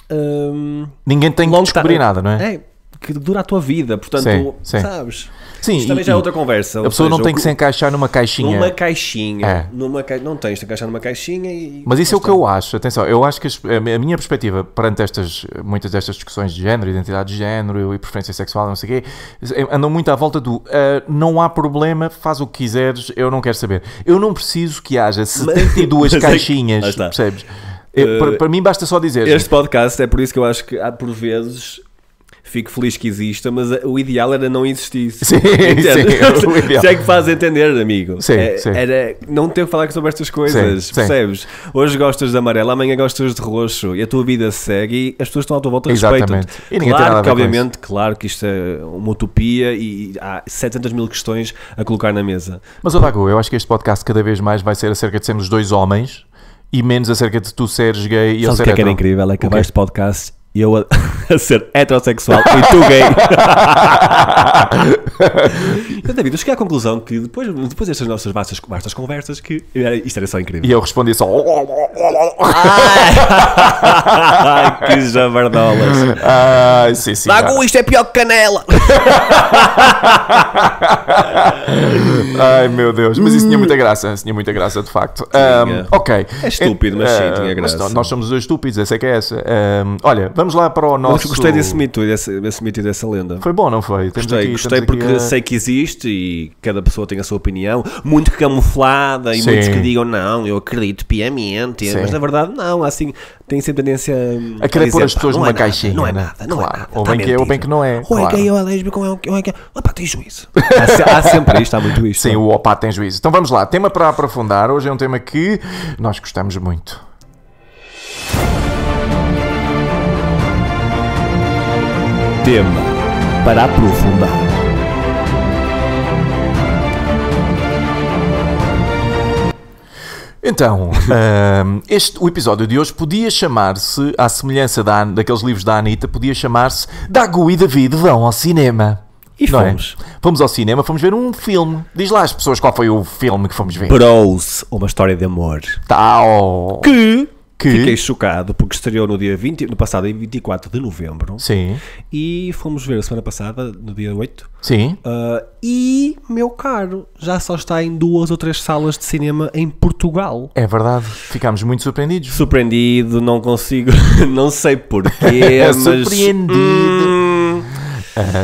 Hum, Ninguém tem que descobrir nada, não é? É, que dura a tua vida, portanto, sim, sim. sabes? Sim, Isto também já é outra conversa. A pessoa seja, não tem que se encaixar numa caixinha. Numa caixinha. É. Numa ca... Não tens de encaixar numa caixinha e. Mas isso é o que eu acho. Atenção, eu acho que a minha perspectiva perante estas, muitas destas discussões de género, identidade de género e preferência sexual, não sei o quê, é, andam muito à volta do uh, não há problema, faz o que quiseres, eu não quero saber. Eu não preciso que haja 72 mas, [laughs] é caixinhas, mas percebes? Uh, para, eh, para, mim basta só dizer. Este podcast é por isso que eu acho que há por vezes fico feliz que exista, mas eh, o ideal era não existir Sim, [laughs] sim o [laughs] ideal. Se é que faz entender, amigo. Sim, é, sim. Era não ter que falar sobre estas coisas, sim, percebes? Hoje gostas de amarelo, amanhã gostas de roxo e a tua vida segue e as pessoas estão à tua volta respeitam-te. Claro que, obviamente, claro que isto é uma utopia e há 700 mil questões a colocar na mesa. Mas, Otago, eu acho que este podcast cada vez mais vai ser acerca de sermos dois homens e menos acerca de tu seres gay e eu ser que é que era incrível? É que acabar este podcast e eu a, [laughs] a, ser heterossexual e tu gay. [laughs] então, David, eu cheguei à conclusão que depois, depois destas nossas vastas, vastas conversas que era, isto era só incrível. E eu respondi só. Oh, oh, oh, [laughs] Ai, que jabardolas. Ai, sim, sim. Lago, isto é pior que canela. Ai, meu Deus. Mas isso tinha muita hum. graça. tinha muita graça, de facto. Um, ok. É estúpido, mas sim, eh, tinha graça. Mas, nós somos dois estúpidos, essa é que é essa. Um, olha, Vamos lá para o nosso. gostei desse mito, desse, desse mito e dessa lenda. Foi bom, não foi? Temos gostei, aqui, gostei porque a... sei que existe e cada pessoa tem a sua opinião, muito camuflada e Sim. muitos que digam não, eu acredito piamente, Sim. mas na verdade não, assim, tem sempre tendência a querer pôr as pessoas numa é caixinha. Não é nada, não é claro. é nada. Ou tá bem, que é, ou bem que não é. Ou é que é gay ou é lésbico, ou é, que é gay. Opá, tem juízo. [laughs] há, há, sempre isto, há muito isto. Sim, o opá tem juízo. Então vamos lá, tema para aprofundar. Hoje é um tema que nós gostamos muito. tema para aprofundar. Então, [laughs] ehm, este, o episódio de hoje podia chamar-se, à semelhança da, daqueles livros da Anitta, podia chamar-se Dago e David vão ao cinema. E é? fomos. É? Fomos ao cinema, fomos ver um filme. Diz lá às pessoas qual foi o filme que fomos ver. Bros, uma história de amor. Tal. Que que... Fiquei chocado porque estreou no dia 20, no passado, em 24 de novembro. Sim. E fomos ver a semana passada, no dia 8. Sim. Uh, e, meu caro, já só está em duas ou três salas de cinema em Portugal. É verdade. Ficámos muito surpreendidos. Surpreendido, não consigo, [laughs] não sei porquê, [laughs] é mas. Surpreendido. Hum,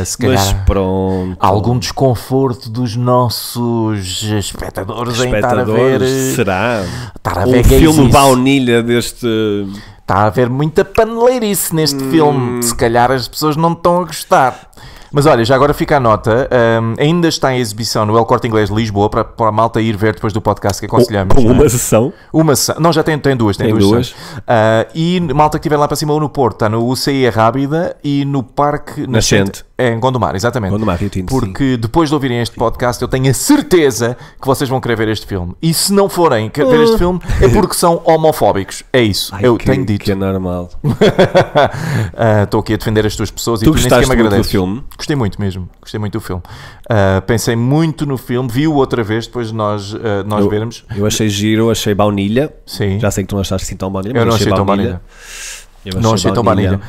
se calhar, Mas pronto. Algum desconforto dos nossos espectadores, espectadores em estar a ver. Será? Estar a ver filme isso. baunilha deste. Está a haver muita paneleirice neste hum. filme. Se calhar as pessoas não estão a gostar. Mas olha, já agora fica a nota. Um, ainda está em exibição no El Corte Inglês de Lisboa para, para a malta ir ver depois do podcast que aconselhamos. Com é? uma é? sessão? Uma sessão. Não, já tem, tem duas. Tem, tem duas. duas. Uh, e malta que estiver lá para cima ou no Porto, está no UCI Rábida e no Parque Nascente. é, em Gondomar, exatamente. Gondomar, Rio Tinto, Porque sim. depois de ouvirem este podcast, eu tenho a certeza que vocês vão querer ver este filme. E se não forem querer ver este ah. filme, é porque são homofóbicos. É isso. Ai, eu que, tenho dito. Que é normal. [laughs] Ah, estou uh, aqui a defender as tuas pessoas tu e tu nem sequer me agradeces. Do filme? Gostei muito mesmo, gostei muito do filme. Uh, pensei muito no filme, vi-o outra vez depois de nós, uh, nós eu, vermos. Eu achei giro, achei baunilha. Sim. Já sei que tu não achaste assim tão baunilha, mas eu não achei, achei baunilha. tão baunilha. Eu não achei tão banilha.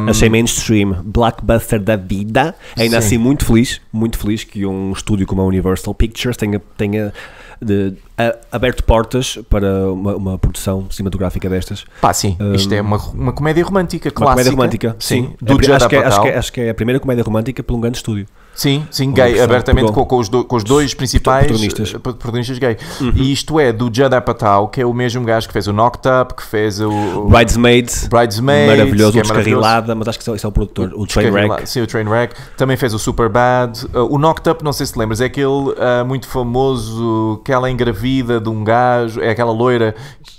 Um... Achei mainstream, blockbuster da vida. Ainda Sim. assim, muito feliz, muito feliz que um estúdio como a Universal Pictures tenha, tenha de, a, aberto portas para uma, uma, produção cinematográfica destas. Pá, sim, um, isto é uma, uma comédia romântica clássica. Uma comédia romântica, sim. sim. Do é, acho, que, é, acho, que, é, acho que é a primeira comédia romântica por um grande estúdio. Sim, sim, gay, abertamente com, com, os do, com, os dois principais protagonistas, eh, protagonistas gay. Uhum. E isto é do Judd Apatow, que é o mesmo gajo que fez o Knocked Up, que fez o... Bridesmaids. Bridesmaids. Maravilhoso, é o Descarrilada, mas acho que esse é o produtor, o, o Trainwreck. Sim, o Trainwreck. Também fez o Superbad. Eh, o Knocked Up, não sei se lembras, é aquele uh, muito famoso que ela é engravida de um gajo, é aquela loira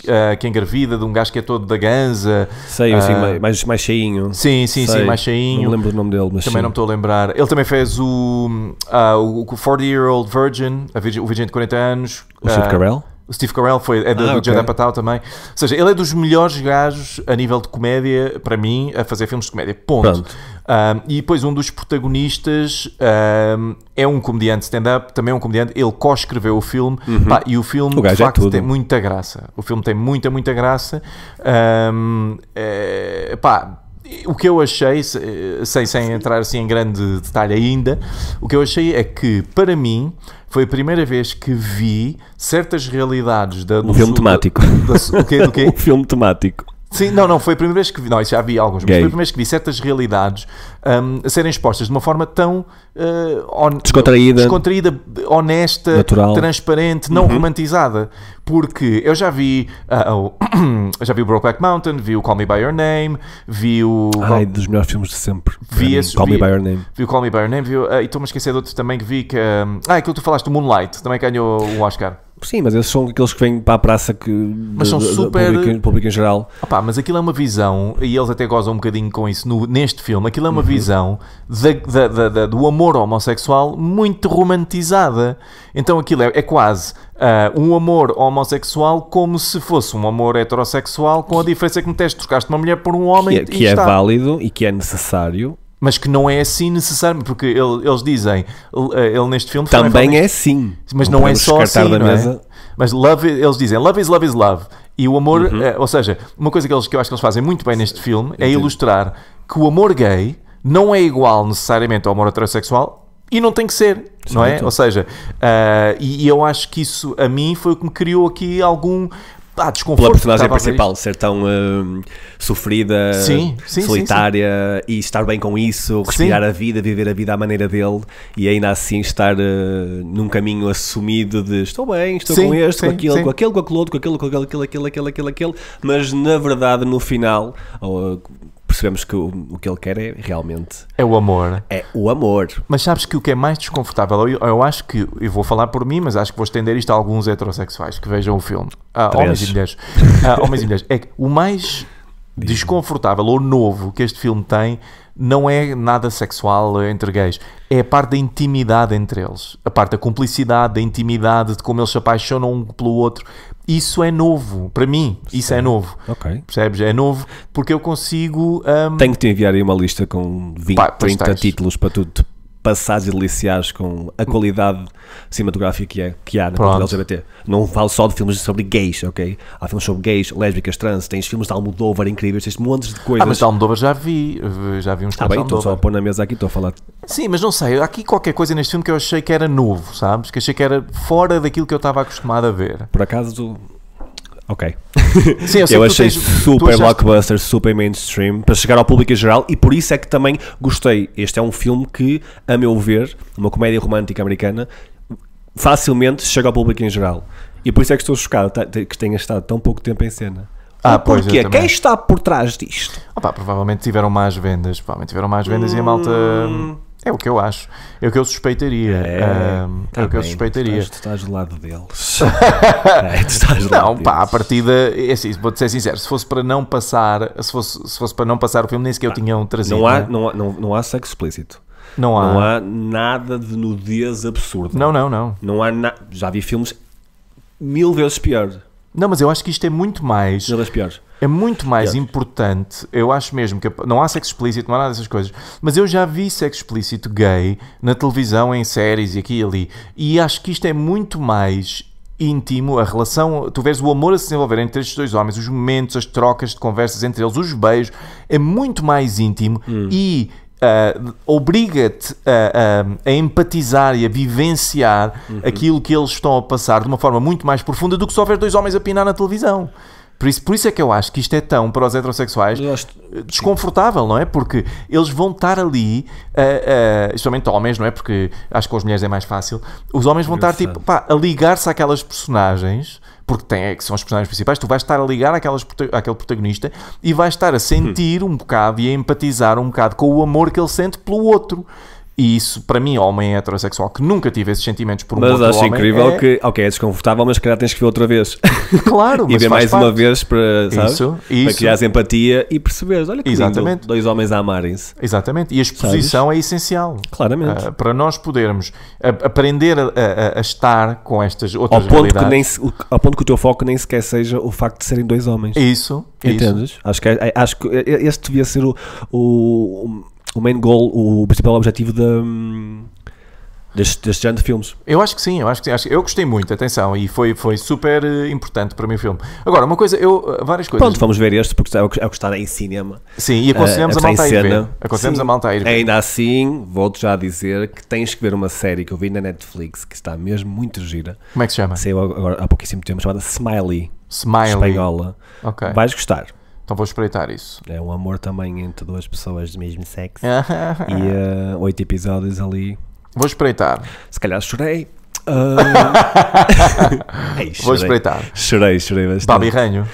uh, que é engravida de um gajo que é todo da ganza. Sei, uh, assim, mais, mais cheinho. Sim, sim, sei. sim, mais cheinho. Não lembro o nome dele, mas Também sim. não me estou a lembrar. Ele também fez o o, uh, o 40-Year-Old Virgin, virgin, o virgem de 40 anos. O Steve ah, Carell? O Steve Carell foi, é do, ah, do okay. Apatow também. Ou seja, ele é dos melhores gajos a nível de comédia, para mim, a fazer filmes de comédia. Ponto. Um, ah, e depois um dos protagonistas um, é um comediante stand-up, também é um comediante. Ele co-escreveu o filme uhum. pá, e o filme, o de é facto, é tem muita graça. O filme tem muita, muita graça. Um, é, pá, o que eu achei, eh, sem, sem entrar assim em grande detalhe ainda, o que eu achei é que, para mim, foi a primeira vez que vi certas realidades da, do um filme sul, temático. Da, da, do quê, do quê? [laughs] Um filme temático. Sim, não, não, foi a primeira vez que vi, não, isso já vi alguns, Gay. mas foi a primeira vez que vi certas realidades um, a serem expostas de uma forma tão uh, on, descontraída. descontraída, honesta, Natural. transparente, não uhum. romantizada. Porque eu já vi, uh, oh, [coughs] já vi o Brokeback Mountain, vi o Call Me By Your Name, vi o... Ai, dos melhores filmes de sempre. Vi esse, Call vi, Me By Your Name. Vi o Call Me By Your Name, vi, uh, e estou-me a esquecer de outro também que vi que... Hum, ah, aquilo que tu falaste, o Moonlight, também ganhou o Oscar. Sim, mas eles são aqueles que vêm para a praça que. Mas são de, super. Público, público, em geral. Opa, mas aquilo é uma visão, e eles até gozam um bocadinho com isso no, neste filme. Aquilo é uma uhum. visão de, de, do amor homossexual muito romantizada. Então aquilo é, é quase uh, um amor homossexual como se fosse um amor heterossexual, com a diferença que meteste, trocaste uma mulher por um homem. Que, é, que é válido e que é necessário mas que não é assim necessariamente, porque ele, eles dizem, eh, ele neste filme também é assim, mas não, é assim, não é só assim, não é? Mas love, eles dizem love is love is love e o amor, uhum. é, ou seja, uma coisa que, eles, que eu acho que eles fazem muito bem neste filme é ilustrar que o amor gay não é igual necessariamente ao amor heterossexual e não tem que ser, Sim, não é? Ou seja, uh, e, e, eu acho que isso a mim foi o que me criou aqui algum ah, desconforto. Pela personagem principal ser tão uh, sofrida, sim, sim, solitária sim, e estar bem com isso, respirar a vida, viver a vida à maneira dele e ainda assim estar uh, num caminho assumido de estou bem, estou com este, com aquele, com aquele, com aquele outro, com aquele, com aquele, aquele, aquele, aquele, aquele, aquele, mas na verdade no final. uh, percebemos que o, o que ele quer é realmente. É o amor. É o amor. Mas sabes que o que é mais desconfortável, eu, eu acho que, eu vou falar por mim, mas acho que vou estender isto a alguns heterossexuais que vejam o filme. Ah, homens e mulheres. Ah, homens e mulheres. É que o mais desconfortável ou novo que este filme tem não é nada sexual entre gays. É a parte da intimidade entre eles. A parte da cumplicidade, da intimidade, de como eles se apaixonam um pelo outro. Isso é novo, para mim, Sim. isso é novo. Ok. Percebes? É novo porque eu consigo. Um... Tenho que te enviar aí uma lista com 20, Pá, 30 títulos para tudo passados e deliciados com a qualidade cinematográfica que, é, que há na Pronto. LGBT. Não falo só de filmes sobre gays, ok? Há filmes sobre gays, lésbicas, trans, tens filmes de Almodóvar incríveis, tens montes de coisas. Ah, mas de Almodóvar já vi, eh, já vi uns Ah, bem, estou então só a pôr na mesa aqui, estou a falar. Sim, mas não sei, há aqui qualquer coisa neste filme que eu achei que era novo, sabes? Que achei que era fora daquilo que eu estava acostumado a ver. Por acaso, ok. Sim, eu, eu achei tens, super achaste... blockbuster, super mainstream, para chegar ao público em geral, e por isso é que também gostei. Este é um filme que, a meu ver, uma comédia romântica americana, facilmente chega ao público em geral. E por isso é que estou chocado que tenha estado tão pouco tempo em cena. Ah, pois Porquê? Quem está por trás disto? Opa, provavelmente tiveram mais vendas. Provavelmente tiveram mais vendas hum... e a malta hum. É o que eu acho. É o que eu suspeitaria. É, tá é o tá que bem, eu suspeitaria. Tu estás, do lado deles. [laughs] é, tu estás do não, lado pá, deles. a partida. É assim, vou-te ser sincero. Se fosse para não passar, se fosse, se fosse para não passar o filme, nem sequer eu tinha um trazido. Não há, né? não, há, não, não há sexo explícito. Não há. não há nada de nudez absurda. Não, não, não. Não há na... Já vi filmes mil vezes piores. Não, mas eu acho que isto é muito mais. Mil vezes piores é muito mais yeah. importante, eu acho mesmo que não há sexo explícito, não há nada dessas coisas, mas eu já vi sexo explícito gay na televisão, em séries e aqui e ali, e acho que isto é muito mais íntimo, a relação, tu vês o amor a se desenvolver entre estes dois homens, os momentos, as trocas de conversas entre eles, os beijos, é muito mais íntimo hum. e Uh, obriga-te a, a, a, empatizar e a vivenciar uhum. aquilo que eles estão a passar de uma forma muito mais profunda do que só ver dois homens a pinar na televisão. Por isso, por isso é que eu acho que isto é tão para os heterossexuais acho, desconfortável, sim. não é? Porque eles vão estar ali, uh, uh, homens, não é? Porque acho que com as mulheres é mais fácil. Os homens vão estar tipo, pá, a ligar-se àquelas personagens porque tem, é que são as personagens principais, tu vais estar a ligar àquelas, àquele protagonista e vais estar a sentir hum. um bocado e a empatizar um bocado com o amor que ele sente pelo outro. E isso, para mim, homem heterossexual, que nunca tive esses sentimentos por um mas outro acho incrível é... que, ok, é desconfortável, mas se calhar tens que ver outra vez. [laughs] Claro, [laughs] mas E ver mais parte. uma vez para, sabe? Isso, isso. Para criar empatia e perceberes, olha que Exatamente. Lindo, dois homens a amarem-se. Exatamente, e a exposição Sabes? é essencial. Claramente. Uh, para nós podermos aprender a, a, a, estar com estas outras ao ponto realidades. Que nem, ao ponto que o teu foco nem sequer seja o facto de serem dois homens. Isso, Entendes? Isso. Acho que, é, é, acho que é, este devia ser o, o o main goal, o principal objetivo da. deste, deste género de filmes. Eu acho que sim, eu acho que sim. eu gostei muito, atenção, e foi, foi super eh, importante para mim o filme. Agora, uma coisa, eu. Eh, várias coisas. Pronto, vamos ver este, porque é o que, é o que está em cinema. Sim, e aconselhamos uh, a, a malta a ir ver. Aconselhamos sim. a malta a ir ver. Ainda assim, volto já a dizer que tens que ver uma série que eu vi na Netflix, que está mesmo muito gira. Como é que se chama? Saiu agora, há pouquíssimo tempo, chamada Smiley. Smiley. Espanhola. Ok. Vais gostar. Então vou espreitar isso. É um amor também entre duas pessoas do mesmo sexo. [laughs] e uh, oito episódios ali. Vou espreitar. Se calhar chorei. Uh... [laughs] [laughs] Ei, chorei. Vou espreitar. Chorei, chorei bastante. Babi Ranho.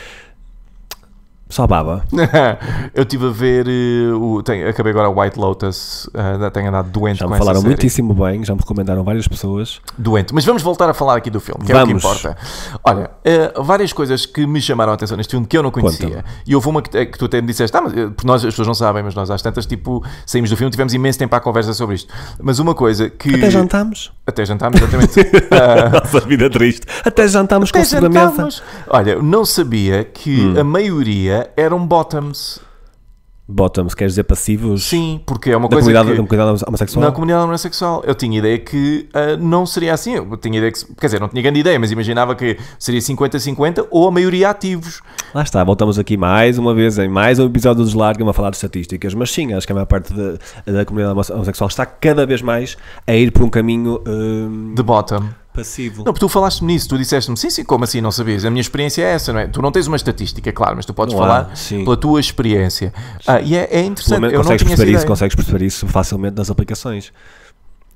Só baba. [laughs] eu estive a ver. Uh, o, tem, acabei agora White Lotus. Uh, tenho andado doente já me falaram muitíssimo bem, já me recomendaram várias pessoas. Doente. Mas vamos voltar a falar aqui do filme, que vamos. é o que importa. Olha, uh, várias coisas que me chamaram a atenção neste filme que eu não conhecia. Conta. E houve uma que, que, tu até me disseste, ah, mas, porque nós, as pessoas não sabem, mas nós às tantas, tipo, saímos do filme, tivemos imenso tempo à conversa sobre isto. Mas uma coisa que. Até jantámos. Até jantámos, exatamente. [laughs] Ah. Nossa vida triste. Até jantámos com a sobremesa. Olha, não sabia que hum. a maioria eram bottoms. Bottoms, quer dizer passivos? Sim, porque é uma coisa comunidade, que... Na comunidade homossexual? Na comunidade homossexual. Eu tinha ideia que uh, não seria assim. Eu tinha ideia que... Quer dizer, não tinha grande ideia, mas imaginava que seria 50-50 ou a maioria ativos. Lá está, voltamos aqui mais uma vez em mais um episódio dos Larga a falar de estatísticas. Mas sim, acho que a maior parte de, da comunidade homossexual está cada vez mais a ir por um caminho... Uh... De bottom passivo. Não, porque tu falaste-me nisso, tu disseste-me, sim, sim, como assim, não sabias? A minha experiência é essa, não é? Tu não tens uma estatística, claro, mas tu podes falar pela tua experiência. Ah, e é, é interessante, eu não tinha perceber isso, Consegues perceber isso facilmente nas aplicações.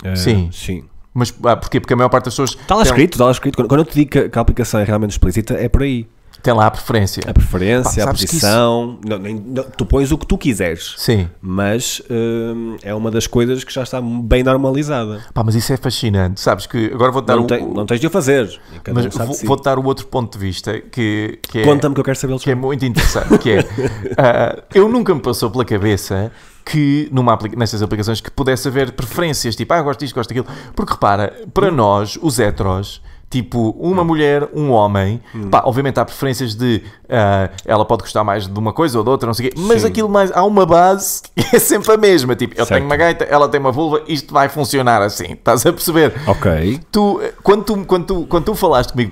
Ah, sim. Sim. Mas ah, porquê? Porque a maior parte das pessoas... Está lá tem... escrito, está lá escrito. Quando eu te digo que a aplicação é realmente explícita, é por aí. Tem lá a preferência. A preferência, Pá, a posição. Isso... Não, não, tu pões o que tu quiseres. Sim. Mas hum, é uma das coisas que já está bem normalizada. Pá, mas isso é fascinante. Sabes que agora vou-te dar. Não, o... não tens de o fazer. Mas um vou, te vou dar o outro ponto de vista que, que é. Conta-me que eu quero saber Que é muito interessante. que é. uh, [laughs] eu nunca me passou pela cabeça que numa aplica nestas aplicações que pudesse haver preferências tipo, ah, gosto disto, gosto daquilo. Porque repara, para hum. nós, os heteros Tipo, uma mulher, um homem. Hum. Pá, obviamente há preferências de uh, ela pode gostar mais de uma coisa ou de outra, não sei o quê, mas Sim. aquilo mais. Há uma base que é sempre a mesma. Tipo, eu certo. tenho uma gaita, ela tem uma vulva, isto vai funcionar assim. Estás a perceber? Ok. Tu, eh, quando tu, quando tu, quando tu falaste comigo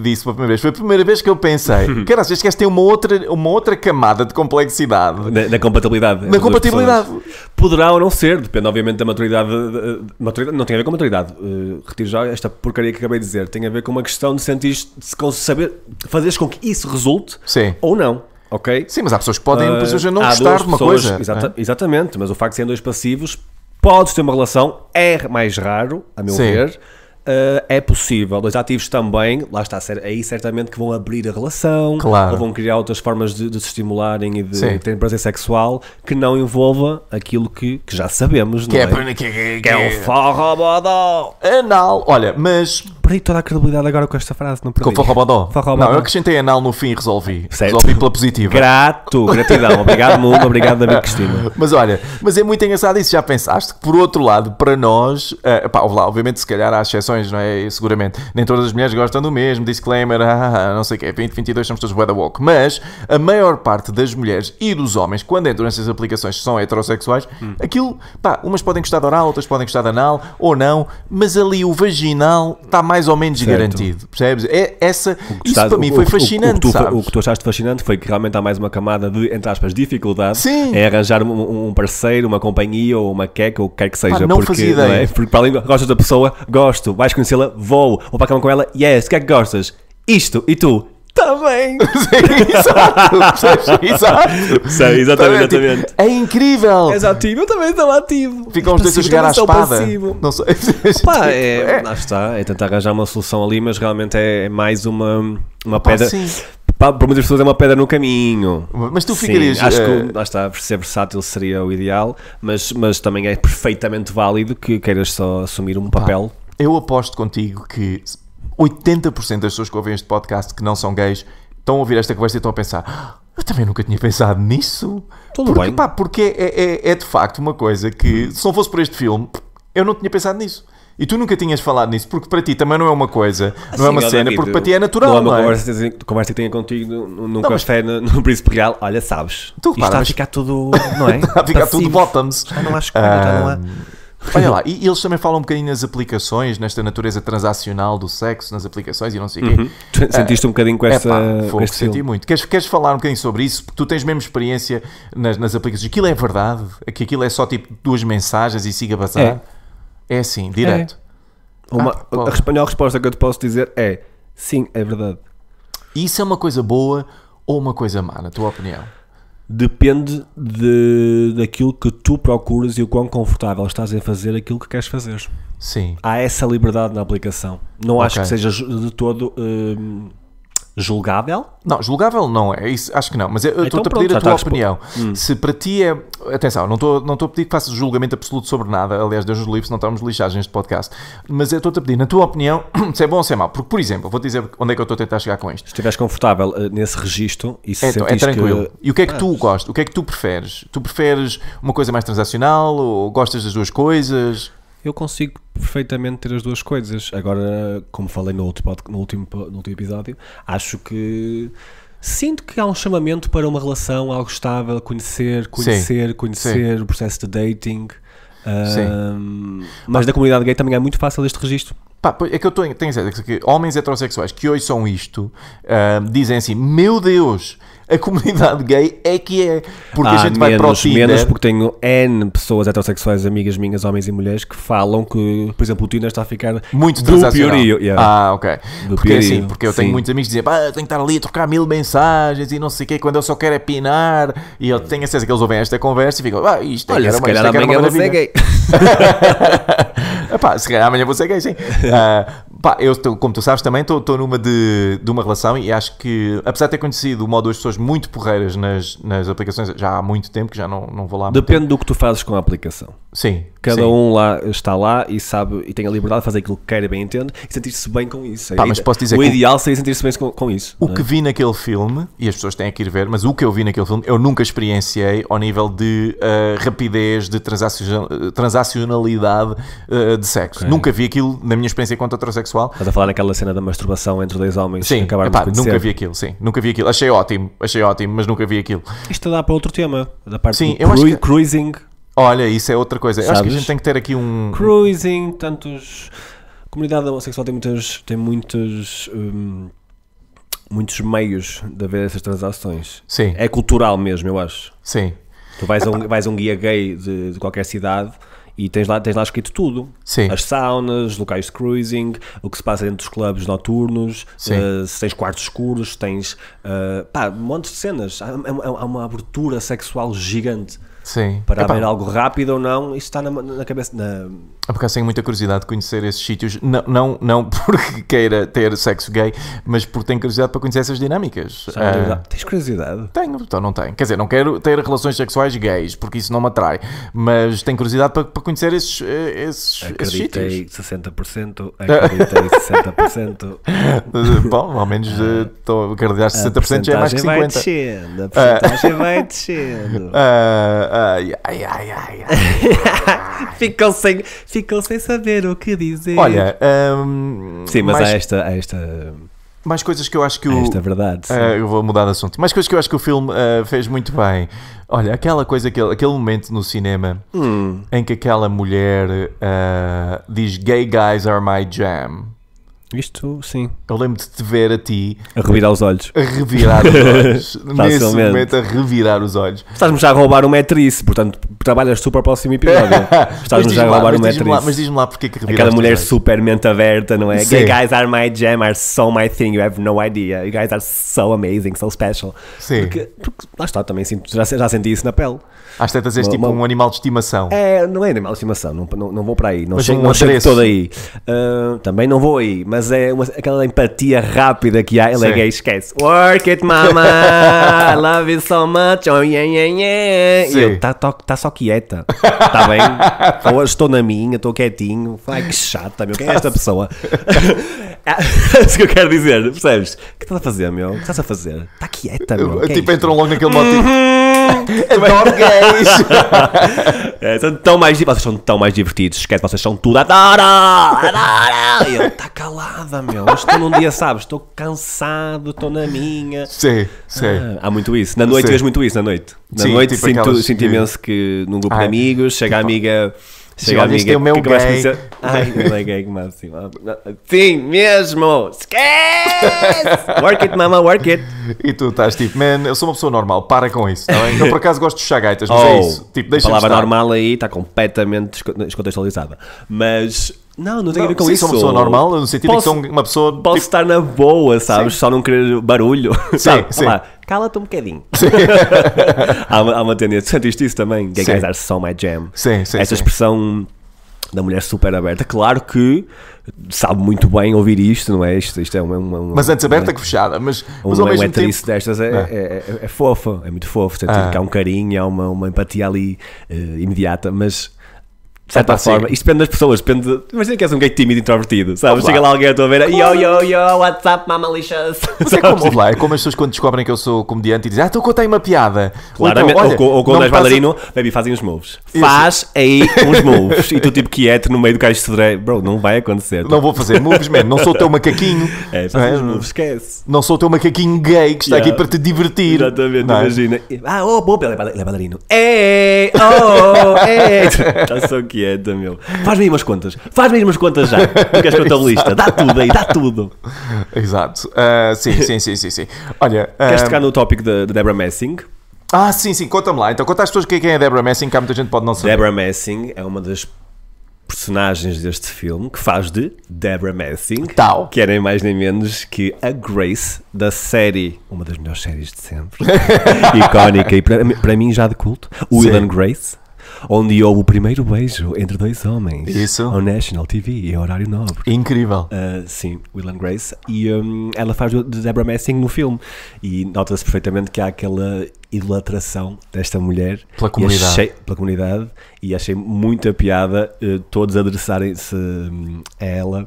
disso pela primeira vez, foi a primeira vez que eu pensei: [laughs] cara, este gajo tem uma outra, uma outra camada de complexidade. na compatibilidade. na compatibilidade. Pessoas. Poderá ou não ser, depende obviamente da maturidade, de, de, maturidade. não tem a ver com maturidade. Uh, retiro já esta porcaria que acabei de dizer. Tem a ver com uma questão de sentir de saber, fazeres com que isso resulte Sim. ou não. Ok? Sim, mas há pessoas que podem uh, eh, já não gostar de uma coisa. Exata, é? Exatamente, mas o facto de serem dois passivos, podes ter uma relação, é mais raro, a meu Sim. ver Uh, é possível. dois ativos também, lá está, aí certamente que vão abrir a relação, claro. ou vão criar outras formas de, de se estimularem e de Sim. terem prazer sexual que não envolva aquilo que, que já sabemos, que é não é? é? Que, que, que, é o é- forrobodó! Anal! Olha, mas perdi toda a credibilidade agora com esta frase, não perdi. Com Forrobodó? Não, eu acrescentei anal no fim e resolvi. Certo. Resolvi pela positiva. Grato, gratidão. Obrigado, mundo. Obrigado, David Cristina. Mas olha, mas é muito engraçado isso. Já pensaste que, por outro lado, para nós, uh, pá, obviamente, se calhar há exceções, não é? Seguramente. Nem todas as mulheres gostam do mesmo. Disclaimer, [laughs] ah, ah, ah, não sei o quê. 2022 somos todos weather walk. Mas a maior parte das mulheres e dos homens, quando entram nessas aplicações, são heterossexuais. Hum. Aquilo, pá, umas podem gostar de oral, outras podem gostar de anal, ou não. Mas ali o vaginal está mais mais ou menos certo. garantido, percebes? É, essa, isso para mim foi o, fascinante, o que, tu, o que, tu, achaste fascinante foi que realmente há mais uma camada de, entre aspas, dificuldade Sim. é arranjar um, um parceiro, uma companhia ou uma queca ou o que quer que seja. Pá, não porque, fazia é? ideia. É? Porque para além, gostas da pessoa, gosto, vais conhecê-la, vou, vou para a cama com ela, yes, o que é que gostas? Isto, e tu? também. [laughs] Sim, exato. exato. Sim, exatamente, tipo, exatamente. Tipo, é incrível. És ativo, eu também estou ativo. Ficam tipo os dois a assim, jogar à é espada. Não sei. [laughs] Pá, tipo, é, é. Lá está, é tentar arranjar uma solução ali, mas realmente é mais uma, uma ah, pedra. Sim. Para muitas pessoas é uma pedra no caminho. Mas tu ficarias. acho que eh, lá está, ser versátil seria o ideal, mas, mas também é perfeitamente válido que queiras só assumir um papel. eu aposto contigo que 80% das pessoas que ouvem este podcast que não são gays estão a ouvir esta conversa e estão a pensar: ah, eu também nunca tinha pensado nisso. Tudo porque, bem. Pá, porque é, é, é, é, de facto uma coisa que, se não fosse por este filme, eu não tinha pensado nisso. E tu nunca tinhas falado nisso, porque para ti também não é uma coisa, não é uma cena, porque para ti é natural. Não é uma conversa, conversa que tenha contigo num, não, café mas... no, no Príncipe Real, olha, sabes. Tu, isto para, está mas... a ficar tudo, [laughs] não é? está a ficar Passivo. tudo assim. bottoms. Já não acho que já não é? há. Olha lá, e eles também falam um bocadinho nas aplicações, nesta natureza transacional do sexo, nas aplicações e não sei o uhum. Eh, sentiste um bocadinho com essa. É pá, fogo, senti muito. Queres, queres falar um bocadinho sobre isso? Porque tu tens mesmo experiência nas, nas aplicações. Aquilo é verdade? Que aquilo é só tipo duas mensagens e siga bazar? É, é assim, direto. É. Uma, ah, a espanhol resposta que eu te posso dizer é sim, é verdade. Isso é uma coisa boa ou uma coisa má, na tua opinião? depende de, daquilo que tu procuras e o quão confortável estás em fazer aquilo que queres fazer. Sim. Há essa liberdade na aplicação. Não okay. acho que seja de todo. Uh, julgável? Não, julgável não é, isso acho que não, mas eu estou-te então, a pedir pronto, a tua opinião. Hum. Se para ti é. Atenção, não estou não a pedir que faças julgamento absoluto sobre nada, aliás, Deus nos livre, não estamos lixados neste podcast, mas eu estou-te a pedir, na tua opinião, [clears throat] se é bom ou se é mau, porque, por exemplo, vou-te dizer onde é que eu estou a tentar chegar com isto. Se estiveres confortável eh, nesse registro e se é, então, é tranquilo. Que... E o que é que ah. tu ah, gostas? O que é que tu preferes? Tu preferes uma coisa mais transacional ou gostas das duas coisas? eu consigo perfeitamente ter as duas coisas. Agora, como falei no, último no, último, no último episódio, acho que sinto que há um chamamento para uma relação algo estável, conhecer, conhecer, Sim. conhecer Sim. o processo de dating. Um, mas da comunidade gay também é muito fácil este registro. Pá, é que eu tenho, tenho certeza que homens heterossexuais que hoje são isto uh, dizem assim: Meu Deus, [laughs] a comunidade gay é que é. Porque ah, a gente menos, vai para o Tinder. Menos porque tenho N pessoas heterossexuais, amigas minhas, homens e mulheres, que falam que, por exemplo, o Tinder está a ficar muito do Yeah. Ah, ok. Do porque assim, porque eu tenho Sim. muitos amigos que dizem, pá, tenho que estar ali a trocar mil mensagens e não sei o quê, quando eu só quero é pinar. E eu tenho a certeza que eles ouvem esta conversa e ficam, ah, isto é Olha, se uma, calhar amanhã você é gay. Epá, se calhar amanhã vou ser gay, sim. Uh, [laughs] pá, eu, como tu sabes, também estou numa de, de uma relação e acho que, apesar de ter conhecido uma ou duas pessoas muito porreiras nas, nas aplicações já há muito tempo que já não, não vou lá. Depende meter. do que tu fazes com a aplicação. Sim, cada Sim. um lá está lá e sabe e tem a liberdade de fazer aquilo que quer e bem entende e sentir-se bem com isso. Pá, é mas posso dizer o que ideal seria sentir-se bem com, com isso. O é? que vi naquele filme, e as pessoas têm que ir ver, mas o que eu vi naquele filme eu nunca experienciei ao nível de uh, rapidez, de transacionalidade uh, de sexo. Okay. Nunca vi aquilo na minha experiência enquanto heterossexual. Estás a falar naquela cena da masturbação entre dois homens sim, que acabaram epá, de Nunca vi aquilo, sim, nunca vi aquilo. Achei ótimo, achei ótimo, mas nunca vi aquilo. Isto dá para outro tema, da parte sim, do cru acho que... cruising Olha, isso é outra coisa. Acho que a gente tem que ter aqui um. Cruising, tantos. A comunidade homossexual tem muitos. Tem muitos hum, Muitos meios de haver essas transações. Sim. É cultural mesmo, eu acho. Sim. Tu vais, a um, vais a um guia gay de, de qualquer cidade e tens lá, tens lá escrito tudo. Sim. As saunas, locais de cruising, o que se passa dentro dos clubes noturnos, uh, se tens quartos escuros, se tens uh, pá, um monte de cenas. Há, há, é há uma abertura sexual gigante. Sim. Para Epá. haver algo rápido ou não, isso está na, na cabeça. Na... É porque eu tenho muita curiosidade de conhecer esses sítios, não, não, não [laughs] porque queira ter sexo gay, mas porque tenho curiosidade para conhecer essas dinâmicas. Uh... Tens curiosidade? Tenho, então não tenho. Quer dizer, não quero ter relações sexuais gays, porque isso não me atrai, mas tenho curiosidade para, para conhecer eh, esses, esses, acreditei esses sítios. 60%, acreditei 60%. [laughs] Bom, ao menos estou eh, ah, uh, a acreditar 60% já é mais que 50%. Vai descendo, a ah. porcentagem uh, vai descendo. Uh, [laughs] ai, ai, ai, ai. [laughs] ficam, sem, ficam sem saber o que dizer. Olha, um, sim, mas mais... há esta. Há esta mais coisas que eu acho que o. Isto é verdade. Uh, eu vou mudar de assunto. Mais coisas que eu acho que o filme uh, fez muito bem. Olha, aquela coisa, aquele, aquele momento no cinema hum. em que aquela mulher uh, diz gay guys are my jam. Isto sim. Eu lembro de te ver a ti a revirar os olhos. A revirar os olhos. [laughs] Nesse momento a revirar os olhos. Estás-me já a roubar uma metrice, portanto trabalhas super próximo episódio. [laughs] Estás-me já a roubar uma metrice. Mas diz-me lá porque é que reviraste Aquela mulher super mente aberta, não é? Sim. You guys are my jam, are so my thing, you have no idea. You guys are so amazing, so special. Sim. Porque, porque lá está, também sinto, já, já senti isso na pele. Às tantas és tipo uma, um animal de estimação. É, não é animal de estimação, não, não, não vou para aí. Não mas chego, um não chego todo aí. Uh, também não vou aí, mas mas é uma, aquela empatia rápida que há. Ele é Sim. é gay, esquece. Work it, mama! I [laughs] love you so much! Oh, yeah, yeah, yeah! E eu, tá, tá, tá só quieta. tá bem? Ou estou na minha, estou quietinho. Ai, que chata, meu. Quem é esta pessoa? [laughs] Ah, [laughs] é isso que eu quero dizer, percebes? O que estás a fazer, meu? O que estás a fazer? Está quieta, meu. Quem é tipo, é logo naquele motivo. Adoro uhum. é gays! é, são tão mais, vocês são tão mais divertidos. Esquece, vocês são tudo. Adoro! Adoro! E eu, tá calado porrada, meu. Hoje estou num dia, sabes? Estou cansado, estou na minha. Sim, sim. Ah, há muito isso. Na noite sim. vês muito isso, na noite. Na sim, noite tipo sinto, aquelas... sinto imenso que num grupo de amigos chega tipo... a amiga Chega Olha, isto é o meu gay. Ai, não é gay máximo. Sim, mesmo! Esquece! [laughs] work it, mama, work it! E tu estás tipo, man, eu sou uma pessoa normal, para com isso, não tá é? Eu por acaso gosto de chagaitas, mas é oh, é isso. Tipo, a palavra estar. normal aí está completamente descontextualizada. Mas não, não tem a ver com sim, isso. Sou uma pessoa normal, no sentido posso, que sou uma pessoa. Posso tipo... estar na boa, sabes? Sim. Só não querer barulho. Sim, sim cala-te um bocadinho. [laughs] [laughs] há, uma, há uma tendência. Sentiste isso também? Gay guys are so my jam. Sim, sim. Essa sim. expressão da mulher super aberta. Claro que sabe muito bem ouvir isto, não é? Isto, isto é uma, uma, uma Mas antes aberta uma, que fechada. Mas, mas uma, ao mesmo tempo... destas é, ah. é, é, é, fofa, é muito fofo. Sentir ah. que há um carinho, há uma, uma empatia ali uh, imediata, mas de certa forma, sim. isto depende das pessoas, depende. De... Imagina que és um gay tímido introvertido, sabes? Chega lá alguém à tua beira, yo, yo, yo, what's up, mama lixas. Mas é como, [laughs] lá, é como as pessoas quando descobrem que eu sou comediante e dizem, ah, estou a contar uma piada. Então, Claramente, ou, então, olha, ou, ou quando és passa... bailarino, baby, fazem os moves. Isso. Faz aí uns [laughs] moves. e tu, tipo, quieto no meio do caixa de cedré, bro, não vai acontecer. Não vou fazer moves, man, não sou o teu macaquinho. É, faz é? moves, esquece. Não sou o teu macaquinho gay que está yeah. aqui para te divertir. Exatamente, não. É? imagina. Ah, oh, bom, ele é bailarino. Ei, é oh, ei. Está [laughs] sou aqui quieta, é, meu. Faz-me aí umas contas. Faz-me aí umas contas já. Porque és contabilista? [laughs] Dá tudo aí, dá tudo. Exato. Uh, sim, sim, sim, sim, sim. Olha. Queres um... Ah, tocar no tópico da de, de Deborah Messing? Ah, sim, sim, conta-me lá. Então, conta às pessoas quem é Deborah Messing, que há muita gente pode não saber. Deborah Messing é uma das personagens deste filme que faz de Deborah Messing, Tal. que é nem mais nem menos que a Grace da série, uma das melhores séries de sempre, [laughs] icónica e para, para mim já de culto, Will and Grace onde houve o primeiro beijo entre dois homens. Isso. Ao National TV, em horário nobre. Incrível. Uh, sim, Will and Grace. E um, ela faz de Deborah Messing no filme. E nota-se perfeitamente que há aquela idolatração desta mulher pela comunidade, achei, pela comunidade e achei muita piada uh, todos adressarem-se um, a ela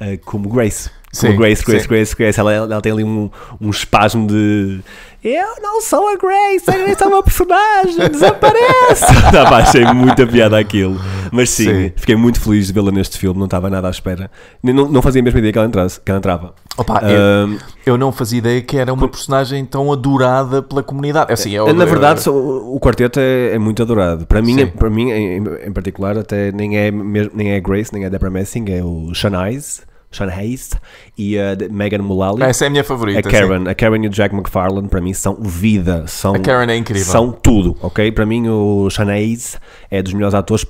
uh, como Grace. Sim, como Grace, Grace, sim. Grace, Grace, Grace. Ela, ela tem ali um, um espasmo de eu não sou a Grace, a Grace é o meu personagem, desaparece. Tava [laughs] achei muita piada aquilo. Mas sim, sim. fiquei muito feliz de vê-la neste filme, não estava nada à espera. Não, não fazia a mesma ideia que ela, entrasse, que ela entrava. Opa, eu, eu, não fazia ideia que era uma personagem tão adorada pela comunidade. É assim, é eu, eh, na verdade, eu, o, o quarteto é, é, muito adorado. Para mim, é- para mim em, em, particular, até nem é, nem é Grace, nem é Deborah Messing, é o Shanice. Sean Hayes e a Megan Mullally. Essa é a minha favorita. A Karen, a Karen e o Jack McFarlane para mim são vida, são A Karen é incrível. São tudo, OK? Para mim o Sean Hayes é dos melhores atores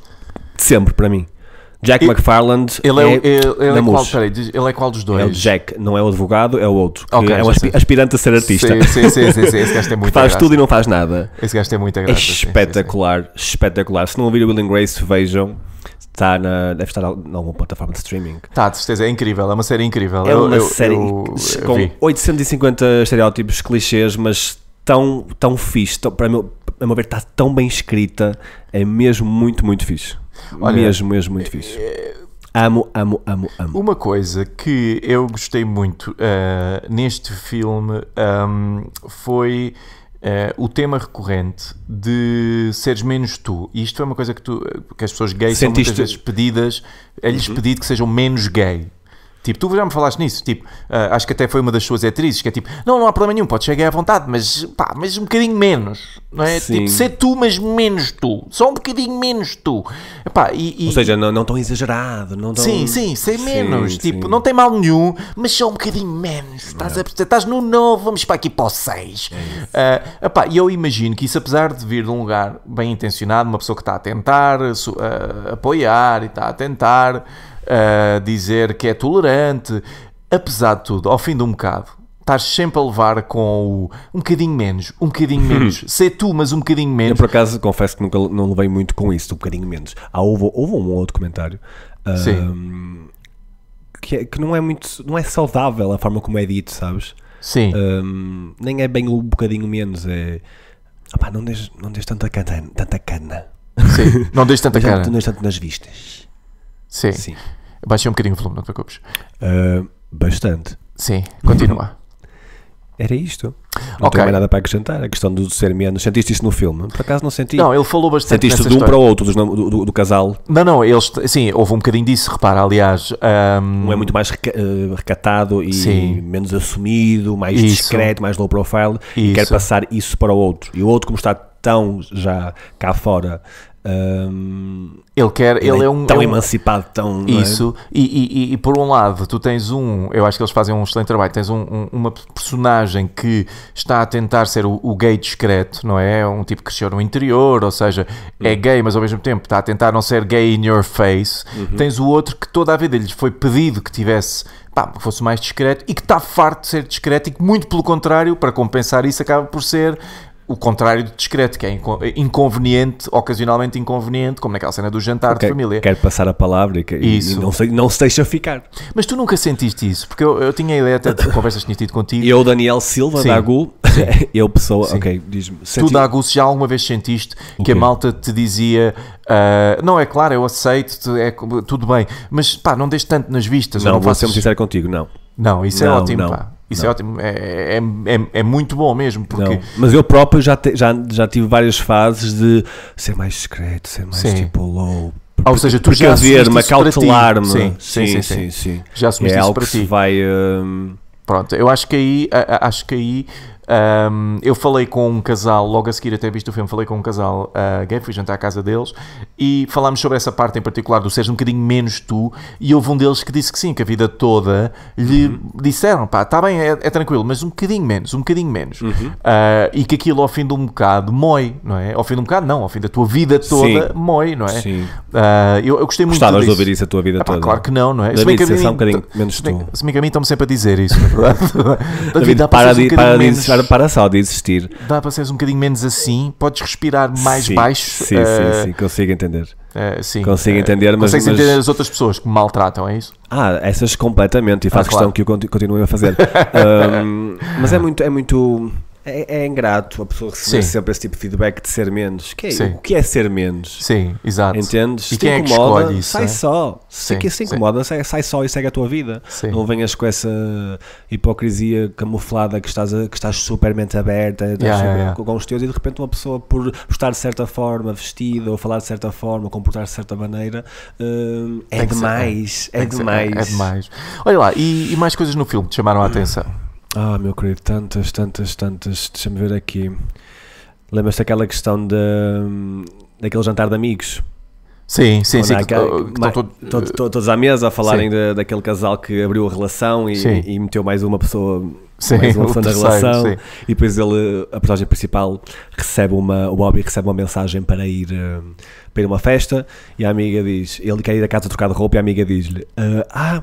de sempre para mim. Jack McFarland ele é, é, ele, ele é qual, peraí, ele é qual dos dois? É o Jack, não é o advogado, é o outro. Okay, é um aspi aspirante a ser artista. Sim, sim, sim, sim, sim. esse gajo tem muita Faz graça. tudo e não faz nada. Esse gajo tem muita é graça. É espetacular, sim, sim, espetacular. Se não ouviram Will and Grace, vejam. Tá na, deve estar em alguma plataforma de streaming. Tá, de certeza, é incrível, é uma série incrível. É uma eu, série eu, eu, com vi. 850 estereótipos, clichês, mas tão, tão fixe. Tão, para mim a meu ver, está tão bem escrita. É mesmo muito, muito fixe. Olha, mesmo, mesmo muito fixe. É, amo, amo, amo, amo. Uma coisa que eu gostei muito uh, neste filme um, ehm, foi eh, o tema recorrente de seres menos tu, e isto é uma coisa que, tu, eh, que as pessoas gays Sentiste... são muitas vezes pedidas, é-lhes uhum. pedido que sejam menos gay. Tipo, tu já me falaste nisso, tipo, uh, acho que até foi uma das suas atrizes, que é tipo, não, não há problema nenhum, pode chegar à vontade, mas pá, mas um bocadinho menos, não é? Sim. Tipo, ser tu, mas menos tu, só um bocadinho menos tu. Epá, e, e... Ou seja, não, não tão exagerado, não tão... Sim, sim, ser menos, sim, tipo, não tem mal nenhum, mas só um bocadinho menos, estás, é. a, estás no novo vamos para aqui para o 6. É uh, e eu imagino que isso, apesar de vir de um lugar bem intencionado, uma pessoa que está a tentar apoiar e está a tentar a dizer que é tolerante, apesar de tudo, ao fim de um bocado, estás sempre a levar com o um bocadinho menos, um bocadinho hum. menos. ser tu, mas um bocadinho menos. Eu, por acaso, confesso que nunca não levei muito com isso, um bocadinho menos. Ah, houve, houve um outro comentário. Um, que, é, que, não é muito. Não é saudável a forma como é dito, sabes? Sim. Um, nem é bem um bocadinho menos. É. Opa, não deixes não tanta cana. Tanta cana. Sim, [laughs] não deixes tanta é cana. Não deixes tanto nas vistas. Sim. Sim baixei um bocadinho o volume, não te preocupes. Uh, bastante. Sim, continua. [laughs] Era isto. Não okay. tenho mais nada para acrescentar. A questão do ser menos. Sentiste isso no filme? Por acaso não senti. Não, ele falou bastante. Sentiste de um história. para o outro, do, do, do, casal? Não, não. Eles, sim, houve um bocadinho disso. Repara, aliás. Um, um é muito mais eh, recatado e sim. menos assumido, mais isso. discreto, mais low profile. Isso. E quer passar isso para o outro. E o outro, como está tão já cá fora um, ele quer, ele, ele é, é um tão é um, emancipado, tão é? isso. É? E, e, e, por um lado, tu tens um, eu acho que eles fazem um excelente trabalho. Tens um, um uma personagem que está a tentar ser o, o, gay discreto, não é? Um tipo que cresceu no interior, ou seja, é hum. gay, mas ao mesmo tempo está a tentar não ser gay in your face. Uhum. Tens o outro que toda a vida lhe foi pedido que tivesse pá, fosse mais discreto e que está farto de ser discreto e que, muito pelo contrário, para compensar isso, acaba por ser o contrário de discreto, que é inconveniente, ocasionalmente inconveniente, como naquela cena do jantar okay. de família. Quero passar a palavra e, que, isso. e não, se não se deixa ficar. Mas tu nunca sentiste isso, porque eu, eu tinha a ideia até de conversas que tinha tido contigo. Eu, Daniel Silva, Sim. da AGU, [laughs] eu pessoa, Sim. ok, diz-me. Tu da AGU, se já alguma vez sentiste okay. que a malta te dizia, uh, não é claro, eu aceito, é tudo bem, mas pá, não deixe tanto nas vistas. Não, não vou faças... ser muito sincero contigo, não. Não, isso é não, é ótimo, não. pá. Isso não. é ótimo, é, é, é, é muito bom mesmo. Porque... Não. mas eu próprio já, te, já, já tive várias fases de ser mais discreto, ser mais sim. tipo low. Ou seja, tu já ver-me, cautelar-me. Sim sim sim, sim sim, sim, Já assumiste é isso algo para que ti. vai. Hum, Pronto, eu acho que aí, acho que aí um, eu falei com um casal, logo a seguir até visto o filme, falei com um casal uh, gay, fui jantar à casa deles e falámos sobre essa parte em particular do seres um bocadinho menos tu. E houve um deles que disse que sim, que a vida toda lhe uhum. disseram: pá, está bem, é, é, tranquilo, mas um bocadinho menos, um bocadinho menos. Uhum. Uh, e que aquilo ao fim de um bocado moe não é? Ao fim de um bocado, não, ao fim da tua vida toda moe não é? Sim. Uh, eu, eu, gostei muito Gostavas de ouvir isso a tua vida ah, toda? claro que não, não é? Da se bem que a é mim, um bocadinho menos tu. Se bem que a mim estão-me sempre a dizer isso, é verdade. [laughs] da vida, para, de, um para, de, para, para só de existir. Dá para seres um bocadinho menos assim, podes respirar mais sim, baixo. Sim, uh, sim, eh, sim, consigo entender. Uh, sim, consigo eh, entender, mas. Consegues mas... entender as outras pessoas que me maltratam, é isso? Ah, essas completamente, e faz ah, claro. questão que eu continue a fazer. um, [laughs] mas é muito, é muito é, é, ingrato a pessoa receber Sim. sempre esse tipo de feedback de ser menos. Que é, o que é ser menos? Sim, exato. Entendes? E se quem incomoda, é que isso, sai é? só. Sim. se incomoda, sai, sai, só e segue a tua vida. Sim. Não venhas com essa hipocrisia camuflada que estás, que estás supermente aberta estás yeah, super, yeah, com os teus e de repente uma pessoa por estar de certa forma vestida ou falar de certa forma, comportar-se de certa maneira uh, é, demais, ser, é, demais. é, é, é demais. Olha lá, e, e mais coisas no filme que te chamaram a [clears throat] atenção? Ah, meu querido, tantas, tantas, tantas. Deixa-me ver aqui. Lembras-te daquela questão de, hum, daquele jantar de amigos? Sim, sim, sim. É que, todos, à mesa a falarem de, daquele casal que abriu a relação e, e, meteu mais uma pessoa, sim, mais uma fã da relação. Sim. E depois ele, a personagem principal, recebe uma, o Bobby recebe uma mensagem para ir, hum, para ir a uma festa e a amiga diz, ele quer ir a casa trocar de roupa e a amiga diz-lhe, ah, ah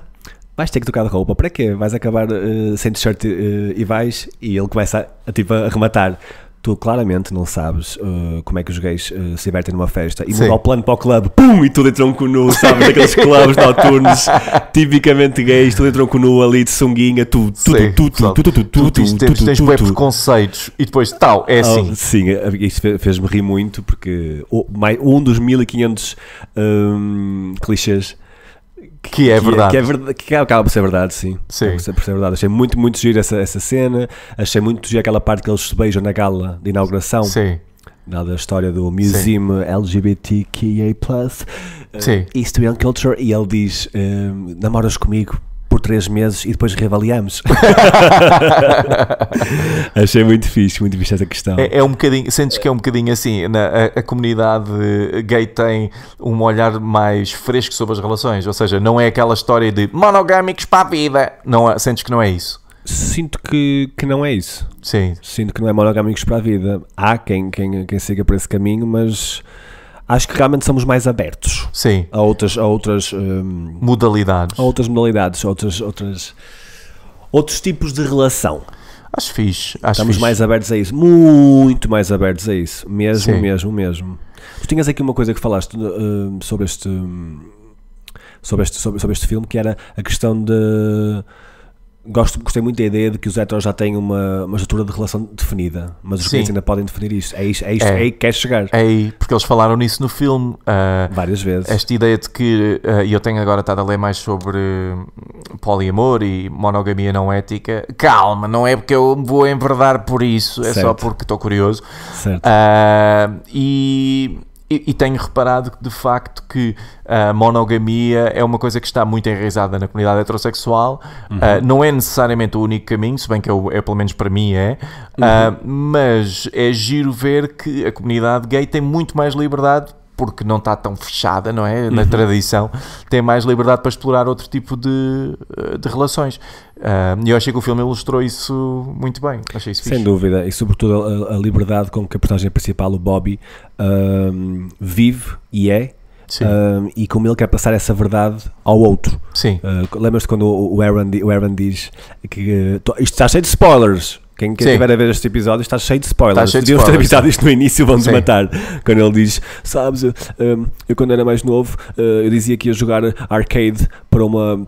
vais ter que tocar de roupa, para quê? Vais acabar uh, sem t-shirt uh, e vais, e ele começa a, a, tipo, a rematar. Tu claramente não sabes uh, como é que os gays se divertem numa festa e muda o plano para o clube, pum, e tudo entrou tronco nu, sabes? Aqueles [laughs] clubes noturnos tipicamente gays, tudo entrou tronco nu ali de sunguinha, tudo tudo tudo tudo tudo tudo tu, tu, tens, tens preconceitos e depois tal, é assim. Oh, sim, isso fez-me rir muito porque um dos 1500 hum, clichês é que é verdade. Que, é, que, é verdade, que acaba por ser verdade, sim. Sim. Acaba por ser verdade. Achei muito, muito giro essa, essa cena. Achei muito giro aquela parte que eles se beijam na gala de inauguração. Sim. Nada da história do Museum Sim. LGBTQIA+, Sim. History eh, and Culture, e ele diz, uh, namoras comigo, por três meses e depois reavaliamos. [laughs] Achei muito fixe, muito fixe essa questão. É, é, um bocadinho, sentes que é um bocadinho assim, na, a, a, comunidade gay tem um olhar mais fresco sobre as relações, ou seja, não é aquela história de monogâmicos para a vida. Não, é, sentes que não é isso? Sinto que, que não é isso. Sim. Sinto que não é monogâmicos para a vida. Há quem, quem, quem siga por esse caminho, mas acho que realmente somos mais abertos Sim. a outras, a outras um, modalidades. A outras modalidades, a outras, outras, outros tipos de relação. Acho fixe. Acho Estamos fixe. mais abertos a isso, muito mais abertos a isso. Mesmo, Sim. mesmo, mesmo. Tu tinhas aqui uma coisa que falaste uh, sobre este. Hum, sobre este, sobre, sobre este filme, que era a questão de gosto, gostei muito da ideia de que os héteros já têm uma, uma estrutura de relação definida, mas os gays ainda podem definir isso. É isto, é isto, é, é que queres chegar. É aí, porque eles falaram nisso no filme. Uh, Várias vezes. Esta ideia de que, ah, e uh, eu tenho agora estado a ler mais sobre hum, poliamor e monogamia não ética. Calma, não é porque eu vou enverdar por isso, é certo. só porque estou curioso. Certo. Uh, e e, tenho reparado de facto que a ah, monogamia é uma coisa que está muito enraizada na comunidade heterossexual. Uhum. Uh, não é necessariamente o único caminho, se bem que é, pelo menos para mim é, ah, uhum. uh, mas é giro ver que a comunidade gay tem muito mais liberdade porque não está tão fechada, não é? Na uhum. tradição, tem mais liberdade para explorar outro tipo de, eh, de relações. E uh, eu achei que o filme ilustrou isso muito bem. Achei isso Sem fixe. dúvida, e sobretudo a, a, liberdade com que a personagem principal, o Bobby, uh, vive e é. Uh, e como ele quer passar essa verdade ao outro. Sim. Uh, Lembras-te quando o Aaron, o Aaron diz que uh, isto está cheio de spoilers. Quem, estiver a ver este episódio está cheio de spoilers. Está cheio de spoilers. ter avisado isto no início, vão-te matar. Quando ele diz, sabes, eu, hum, eu quando era mais novo, eh, eu dizia que ia jogar arcade para uma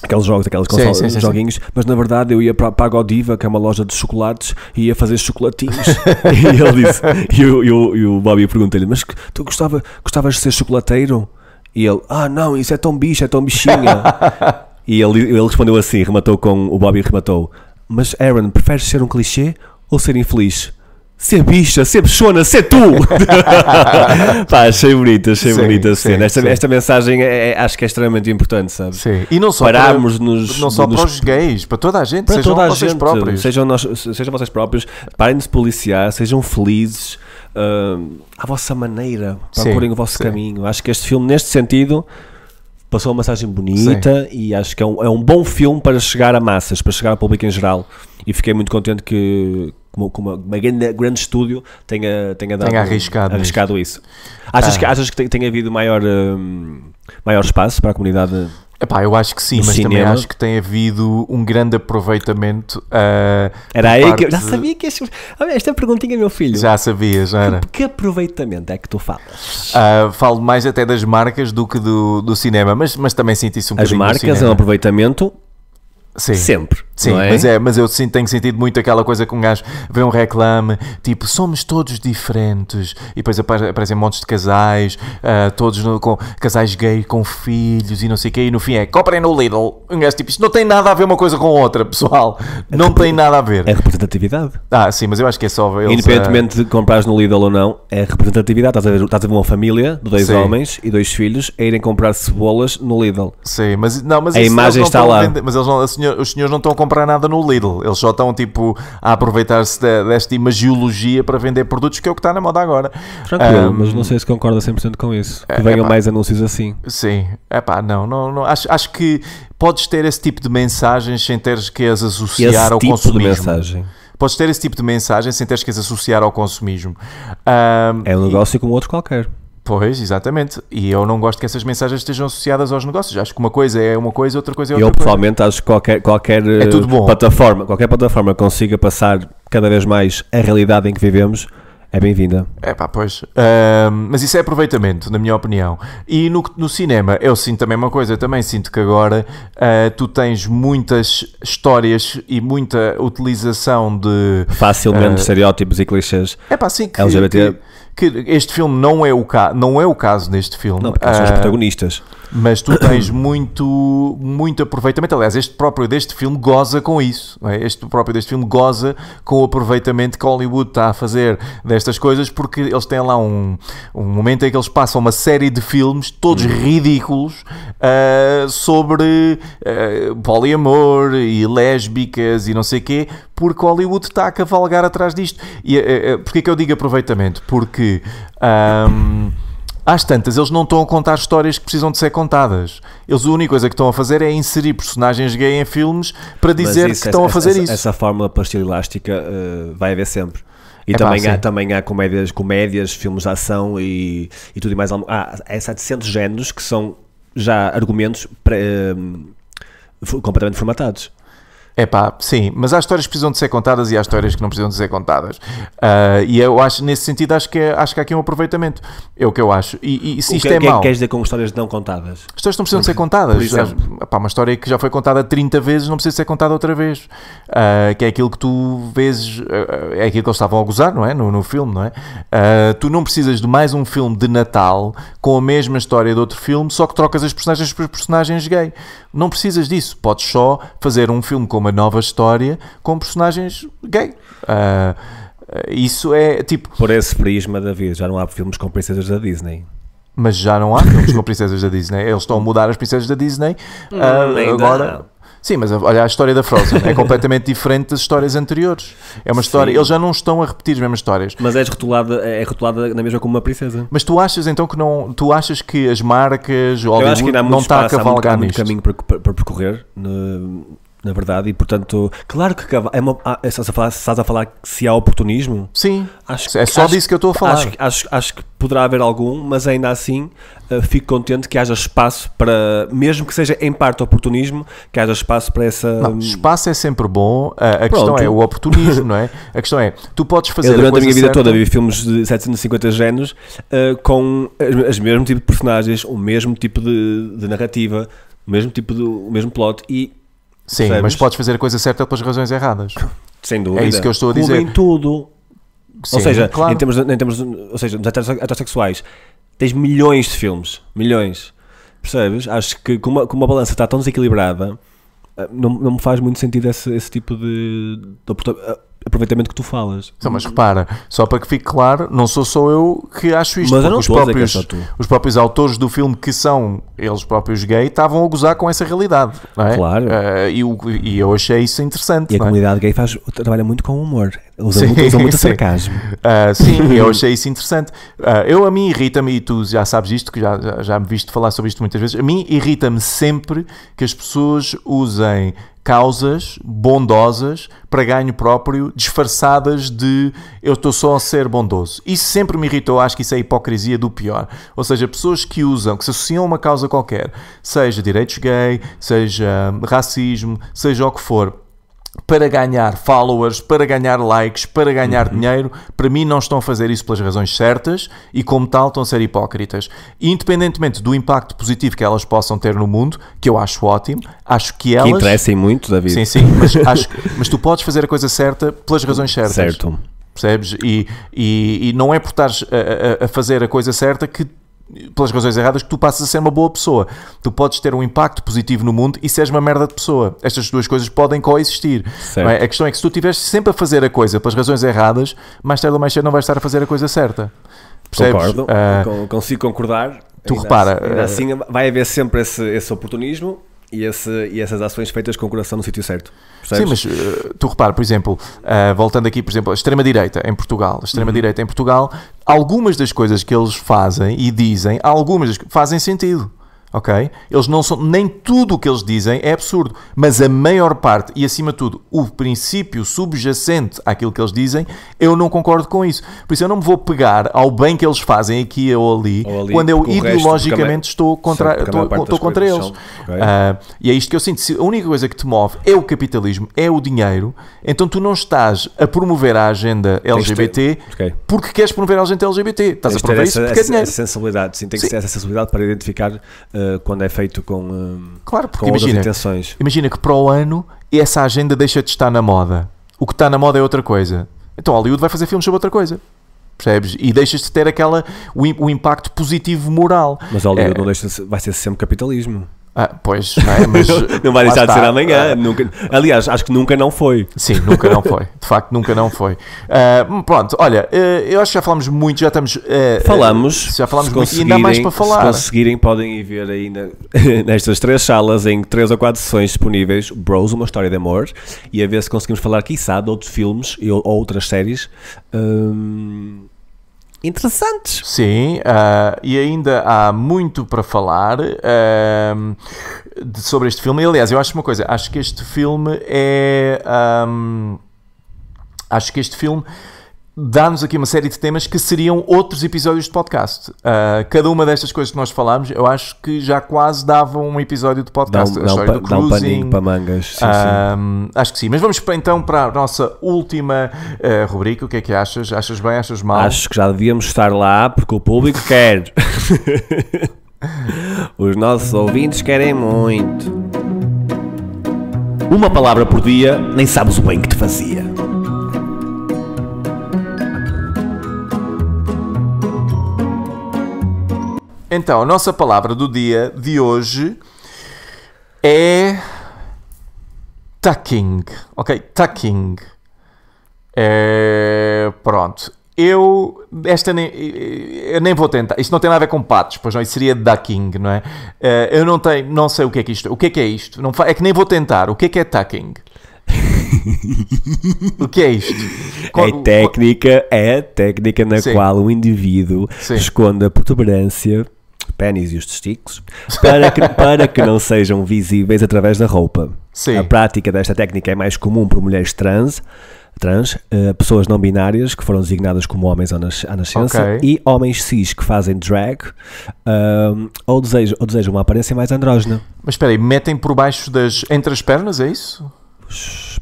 aqueles jogos, aquelas consolas, sim, sim, joguinhos, sim. mas na verdade eu ia para a Pagodiva, que é uma loja de chocolates, e ia fazer chocolatinhos. [laughs] e ele disse, e, eu, eu, e o Bobby pergunta-lhe, mas tu gostava, gostavas de ser chocolateiro? E ele, ah não, isso é tão bicho, é tão bichinha. [laughs] e ele, ele respondeu assim, rematou com, o Bobby rematou, mas Aaron, preferes ser um clichê ou ser infeliz? Ser bicha, ser bichona, ser tu! [laughs] Pá, achei bonita, achei sim, bonita a cena. esta, esta mensagem é, é, acho que é extremamente importante, sabe? Sim, e não só, Pararmos para, nos, não só nos... para os gays, para toda a gente, para sejam toda a vocês gente, próprios. Sejam, nós, sejam vocês próprios, parem de se policiar, sejam felizes uh, à vossa maneira, procurem o vosso caminho. Acho que este filme, neste sentido, passou uma massagem bonita Sim. e acho que é um, é um bom filme para chegar a massas, para chegar ao público em geral. E fiquei muito contente que, como, como uma grande, grande estúdio tenha, tenha, dado, tenha arriscado, arriscado isso. Achas, ah. que, achas que tem, havido maior, um, maior espaço para a comunidade? Epá, eu acho que sim, no mas cinema. também acho que tem havido um grande aproveitamento. Uh, era aí que eu já sabia que este... esta perguntinha, meu filho. Já sabia, já era. Que, que aproveitamento é que tu falas? Uh, falo mais até das marcas do que do, do cinema, mas, mas também sinto isso um As bocadinho. As marcas é um aproveitamento Sim. Sempre. Sim, é? mas é, mas eu tenho sentido muito aquela coisa que um gajo vê um reclame, tipo, somos todos diferentes, e depois aparecem montes de casais, uh, todos no, com casais gay com filhos e não sei o quê, e no fim é comprem no Lidl. Um gajo tipo, isto não tem nada a ver uma coisa com outra, pessoal. Não tem nada a ver. É representatividade. Ah, sim, mas eu acho que é só. Eles, Independentemente uh... de comprares no Lidl ou não, é representatividade. Estás a ver, estás a ver uma família de dois sim. homens e dois filhos a irem comprar cebolas no Lidl. Sim, mas não, mas a imagem não está lá. Vender, mas eles não, a senhora senhor, os senhores não estão a comprar nada no Lidl, eles só estão tipo a aproveitar-se de, desta imagiologia para vender produtos, que é o que está na moda agora. Tranquilo, um, mas não sei se concorda 100% com isso. Que é, venham epá, mais anúncios assim. Sim, é pá, não, não, não acho, acho que podes ter esse tipo de mensagens sem teres que as associar esse ao tipo consumismo. De mensagem. Podes ter esse tipo de mensagem sem teres que as associar ao consumismo. Um, é um negócio e, como outro qualquer. Pois, exatamente. E eu não gosto que essas mensagens estejam associadas aos negócios. Acho que uma coisa é uma coisa, outra coisa é outra eu, coisa. pessoalmente acho que qualquer, qualquer é eh, plataforma, qualquer plataforma consiga passar cada vez mais a realidade em que vivemos é bem-vinda. É pá, pois. mas isso é aproveitamento, na minha opinião. E no, no cinema, eu sinto também uma coisa, também sinto que agora uh, tu tens muitas histórias e muita utilização de. Facilmente uh, estereótipos e clichês. É pá, sim, que, LGBT. Que, que, este filme não é o, ca não é o caso neste filme. Não, porque são os ah, protagonistas mas tu tens muito, muito aproveitamento. Aliás, este próprio deste filme goza com isso. É? Este próprio deste filme goza com o aproveitamento que Hollywood está a fazer destas coisas, porque eles têm lá um, um momento em que eles passam uma série de filmes, todos uhum. ridículos, uh, sobre uh, poliamor e lésbicas e não sei o quê, porque Hollywood está a cavalgar atrás disto. E uh, uh, porquê que eu digo aproveitamento? Porque. Um, às tantas, eles não estão a contar histórias que precisam de ser contadas. Eles a única coisa que estão a fazer é inserir personagens gay em filmes para dizer isso, que estão essa, a fazer essa, isso. Essa fórmula pastilha elástica uh, eh, vai haver sempre. E é também, há, também há comédias, comédias, filmes de ação e, e tudo e mais. Há, há 700 géneros que são já argumentos pré, eh, completamente formatados. É pá, sim, mas há histórias que precisam de ser contadas e há histórias que não precisam de ser contadas. Uh, e eu acho, nesse sentido, acho que, é, acho que há aqui um aproveitamento. É o que eu acho. E, e se o que, é, é que é mau. que queres dizer com histórias não contadas? Histórias não precisam de ser contadas. É, pá, uma história que já foi contada 30 vezes não precisa ser contada outra vez. Uh, que é aquilo que tu vês, ah, é aquilo que eles estavam a gozar, não é? No, no filme, não é? tu não precisas de mais um filme de Natal com a mesma história de outro filme, só que trocas as personagens por personagens gay. Não precisas disso, podes só fazer um filme com uma nova história com personagens gay. Uh, isso é tipo. Por esse prisma, da vida já não há filmes com princesas da Disney. Mas já não há filmes com princesas da Disney. Eles estão a mudar as princesas da Disney. uh, agora. Não. Sim, mas olha a história da Frozen é [laughs] completamente diferente das histórias anteriores. É uma história, Sim. eles já não estão a repetir as mesmas histórias. Mas és rotulada, é rotulada na mesma como uma princesa. Mas tu achas então que não, tu achas que as marcas, Hollywood, não está a cavalgar há muito, há muito caminho para, para, para percorrer. No na verdade, e portanto, claro que é uma, ah, é, estás, a falar, estás a falar se há oportunismo? Sim, acho, é só acho, disso que eu estou a falar. Acho, acho, acho que poderá haver algum, mas ainda assim uh, fico contente que haja espaço para, mesmo que seja em parte oportunismo, que haja espaço para essa... Não, espaço é sempre bom, a, a questão é o oportunismo, não é? A questão é, tu podes fazer Eu durante a, a minha vida toda vi filmes de 750 géneros uh, com as, mesmo tipo de personagens, o mesmo tipo de, de narrativa, o mesmo tipo de, o mesmo plot e Sim, Sabes? mas podes fazer a coisa certa pelas razões erradas. Sem dúvida. É isso que eu estou a dizer. Como em tudo. Sim, ou seja, claro. em termos, de, em termos de, ou seja, dos heterossexuais, tens milhões de filmes. Milhões. Percebes? Acho que como, com a balança está tão desequilibrada, eh, não, não me faz muito sentido esse, esse tipo de, de eh, aproveitamento que tu falas. Não, mas repara, só para que fique claro, não sou só eu que acho isto. Mas eu não os, próprios, é os próprios autores do filme, que são eles próprios gay, estavam a gozar com essa realidade. Não é? Claro. Uh, e, eu, e, eu achei isso interessante. E a é? comunidade gay faz, trabalha muito com humor. Usa sim, muito, usa muito [laughs] sim. sarcasmo. Uh, sim, [laughs] eu achei isso interessante. Uh, eu a mim irrita-me, e tu já sabes isto, que já, já, já me viste falar sobre isto muitas vezes, a mim irrita-me sempre que as pessoas usem causas bondosas para ganho próprio, disfarçadas de eu estou só a ser bondoso. Isso sempre me irritou, acho que isso é a hipocrisia do pior. Ou seja, pessoas que usam, que se associam a uma causa qualquer, seja direitos gay, seja racismo, seja o que for para ganhar followers, para ganhar likes, para ganhar uhum. dinheiro, para mim não estão a fazer isso pelas razões certas e, como tal, estão a ser hipócritas. Independentemente do impacto positivo que elas possam ter no mundo, que eu acho ótimo, acho que elas. Que interessem muito, David. Sim, sim, mas, [laughs] acho, mas tu podes fazer a coisa certa pelas razões certas. Certo percebes? E, e, e, não é por estares a, a, fazer a coisa certa que pelas razões erradas que tu passas a ser uma boa pessoa. Tu podes ter um impacto positivo no mundo e seres uma merda de pessoa. Estas duas coisas podem coexistir. É? A questão é que se tu estiveres sempre a fazer a coisa pelas razões erradas, mais tarde ou mais cedo não vais estar a fazer a coisa certa. Percebes? Concordo, uh, consigo concordar. Tu ainda repara. Assim, ainda ah, assim vai haver sempre esse, esse oportunismo e, esse, e, essas ações feitas com o coração no sítio certo. Percebes? Sim, mas uh, tu repara, por exemplo, uh, voltando aqui, por exemplo, a extrema-direita em Portugal. A extrema-direita uhum. em Portugal, algumas das coisas que eles fazem e dizem, algumas das, fazem sentido. Ok? Eles não são. Nem tudo o que eles dizem é absurdo, mas a maior parte e, acima de tudo, o princípio subjacente àquilo que eles dizem, eu não concordo com isso. Por isso, eu não me vou pegar ao bem que eles fazem aqui ou ali, ou ali quando eu ideologicamente resto, estou contra, estou, estou contra eles. São, okay. uh, e é isto que eu sinto. Se a única coisa que te move é o capitalismo, é o dinheiro, então tu não estás a promover a agenda LGBT okay. porque queres promover a agenda LGBT. Estás a promover essa, isso porque é essa, é dinheiro. Essa sensibilidade, sim, tem que ter essa sensibilidade para identificar. Uh, eh, quando é feito com, eh, claro, porque com imagina, intenções. Imagina que para o ano essa agenda deixa de estar na moda. O que está na moda é outra coisa. Então Hollywood vai fazer filmes sobre outra coisa percebes? E deixas de ter aquela, o, o impacto positivo moral. Mas Hollywood é, não deixa, vai ser sempre capitalismo. Ah, pois, não é? Mas [laughs] não vai deixar de ser amanhã. Ah, nunca, aliás, acho que nunca não foi. Sim, nunca não foi. De facto, nunca não foi. Uh, pronto, olha, uh, eu acho que já falamos muito, já estamos. Uh, falamos. já falamos muito e ainda mais para falar. Se conseguirem, podem ir ver ainda [laughs] nestas três salas, em três ou quatro sessões disponíveis, Bros, uma história de amor, e a ver se conseguimos falar, quiçá, de outros filmes ou outras séries interessantes. Sim, uh, e ainda há muito para falar uh, de, sobre este filme. E, aliás, eu acho uma coisa, acho que este filme é. Um, ah, acho que este filme dá-nos aqui uma série de temas que seriam outros episódios de podcast. Uh, cada uma destas coisas que nós falámos, eu acho que já quase dava um episódio de podcast. Dá um, a história dá um, do cruising. Um para mangas. Sim, uh, sim. Acho que sim. Mas vamos então para a nossa última uh, rubrica. O que é que achas? Achas bem? Achas mal? Acho que já devíamos estar lá porque o público quer. [laughs] Os nossos ouvintes querem muito. Uma palavra por dia, nem sabes o bem que te fazia. Então, a nossa palavra do dia de hoje é tucking, ok? Tucking. É, pronto. Eu, esta nem, eu nem vou tentar. Isto não tem nada a ver com patos, pois não, isso seria ducking, não é? é eu não tenho, não sei o que é que isto, o que é que é isto? Não, é que nem vou tentar. O que é que é tucking? [laughs] o que é isto? Qual, é técnica, é técnica na Sim. qual o indivíduo Sim. esconde a protuberância pênis e os testículos, para que, [laughs] para que não sejam visíveis através da roupa. Sim. A prática desta técnica é mais comum por mulheres trans, trans uh, pessoas não binárias, que foram designadas como homens à, à nascença, okay. e homens cis que fazem drag uh, ou, desejam, ou desejam uma aparência mais andrógena. Mas espera aí, metem por baixo das. entre as pernas, é isso?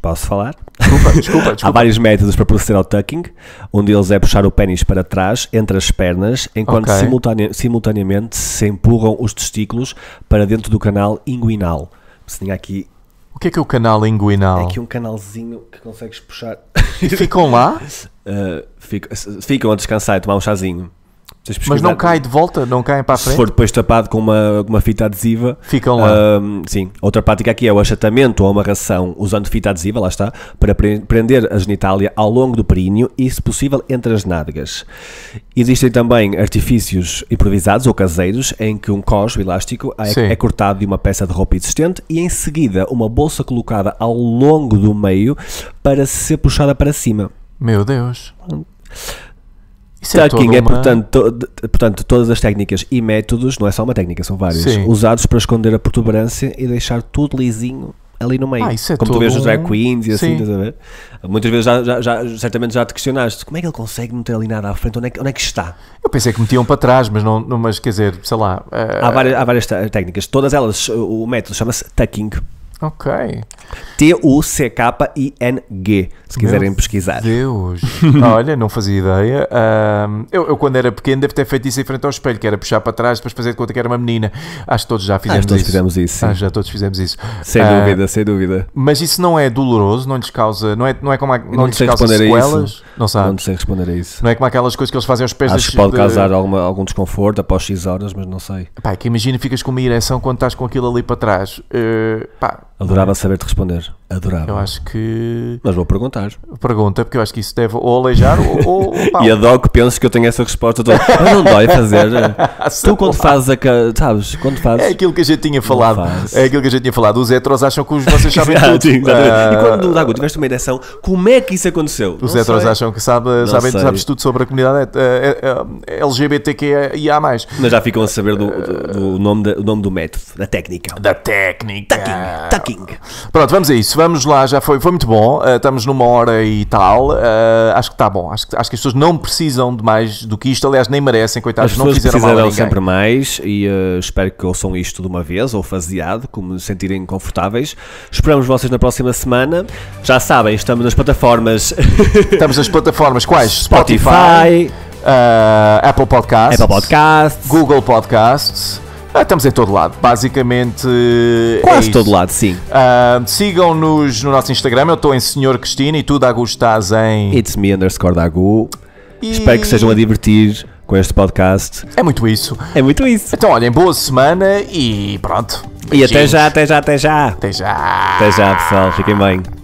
posso falar? Desculpa, desculpa, [laughs] desculpa. Há vários métodos para proceder ao tucking. Um deles é puxar o pênis para trás, entre as pernas, enquanto okay. simultane simultaneamente se empurram os testículos para dentro do canal inguinal. Se tinha aqui. O que é que é o canal inguinal? É aqui um canalzinho que consegues puxar. Ficam lá? Uh, [laughs] eh, ficam, ficam a descansar e tomar um chazinho. Mas não cai de volta? Não caem para a frente? Se for depois tapado com uma, uma fita adesiva. Ficam lá. sim. Outra prática aqui é o achatamento ou amarração usando fita adesiva, lá está, para prender a genitália ao longo do períneo e, se possível, entre as nádegas. Existem também artifícios improvisados ou caseiros em que um cosmo elástico é, é, cortado de uma peça de roupa existente e, em seguida, uma bolsa colocada ao longo do meio para ser puxada para cima. Meu Deus. Tucking é, é uma... portanto, to, portanto, todas as técnicas e métodos, não é só uma técnica, são vários, Sim. usados para esconder a protuberância e deixar tudo lisinho ali no meio. Ah, é como tu vês um... os drag queens e assim, estás a ver? Muitas vezes já, já, já, certamente já te questionaste como é que ele consegue meter ali nada à frente, onde é que, onde é que está? Eu pensei que metiam para trás, mas não, não mas quer dizer, sei lá. Uh... Há, várias, há várias técnicas, todas elas, o método chama-se tucking. Ok. T-U-C-K-I-N-G, se quiserem Meu pesquisar. Deus! [laughs] olha, não fazia ideia. eu, eu, quando era pequeno, devo ter feito isso em frente ao espelho, que era puxar para trás, depois fazer de conta que era uma menina. Acho que todos já fizemos Acho isso. todos fizemos isso. Acho já todos fizemos isso. Sem uh, dúvida, sem dúvida. Mas isso não é doloroso, não lhes causa. Não é, não é como. A, não, não lhes causa sequelas. Não sabe? Não sei responder a isso. Não é como aquelas coisas que eles fazem aos pés Acho das, que pode de... causar alguma, algum desconforto após X horas, mas não sei. Pá, é que imagina ficas com uma ereção quando estás com aquilo ali para trás. Uh, pá Adorava saber-te responder. Adorava. Eu acho que. Mas vou perguntar. Pergunta, porque eu acho que isso deve ou aleijar ou. ou, [laughs] pau. e a Doc pensa que eu tenho essa resposta toda. Mas não dói fazer. [laughs] tu quando fazes a. Sabes? Quando fazes. É aquilo que a gente tinha falado. É aquilo que a gente tinha falado. Os heteros acham que os vocês sabem Exato, tudo. Exatamente. Uh... E ah. quando, Dago, tiveste uma ereção, como é que isso aconteceu? Os heteros acham que sabe, sabem, sabes tudo sobre a comunidade eh, eh, eh, LGBTQIA. Mas já ficam a saber do, do, do nome, de, do nome do método, da técnica. Da técnica. Tucking. Tucking. Pronto, vamos a isso vamos lá, já foi, foi muito bom. Uh, estamos numa hora e tal. Uh, acho que está bom. Acho que, acho que as pessoas não precisam de mais do que isto. Aliás, nem merecem, coitados. As não fizeram mal a sempre mais e uh, espero que ouçam isto de uma vez ou faseado, como se sentirem confortáveis. Esperamos vocês na próxima semana. Já sabem, estamos nas plataformas. [laughs] estamos nas plataformas quais? Spotify, Spotify Apple, Podcasts, Apple Podcasts, Google Podcasts. Ah, estamos em todo lado, basicamente. Eh, é Quase é todo lado, sim. Uh, Sigam-nos no nosso Instagram, eu estou em Senhor Cristina e tu, Dago, estás em. It's me underscore Dago. E... Espero que sejam a divertir com este podcast. É muito isso. É muito isso. Então, olhem, boa semana e pronto. E até já, até já, até já. Até já. Até já, pessoal. Fiquem bem.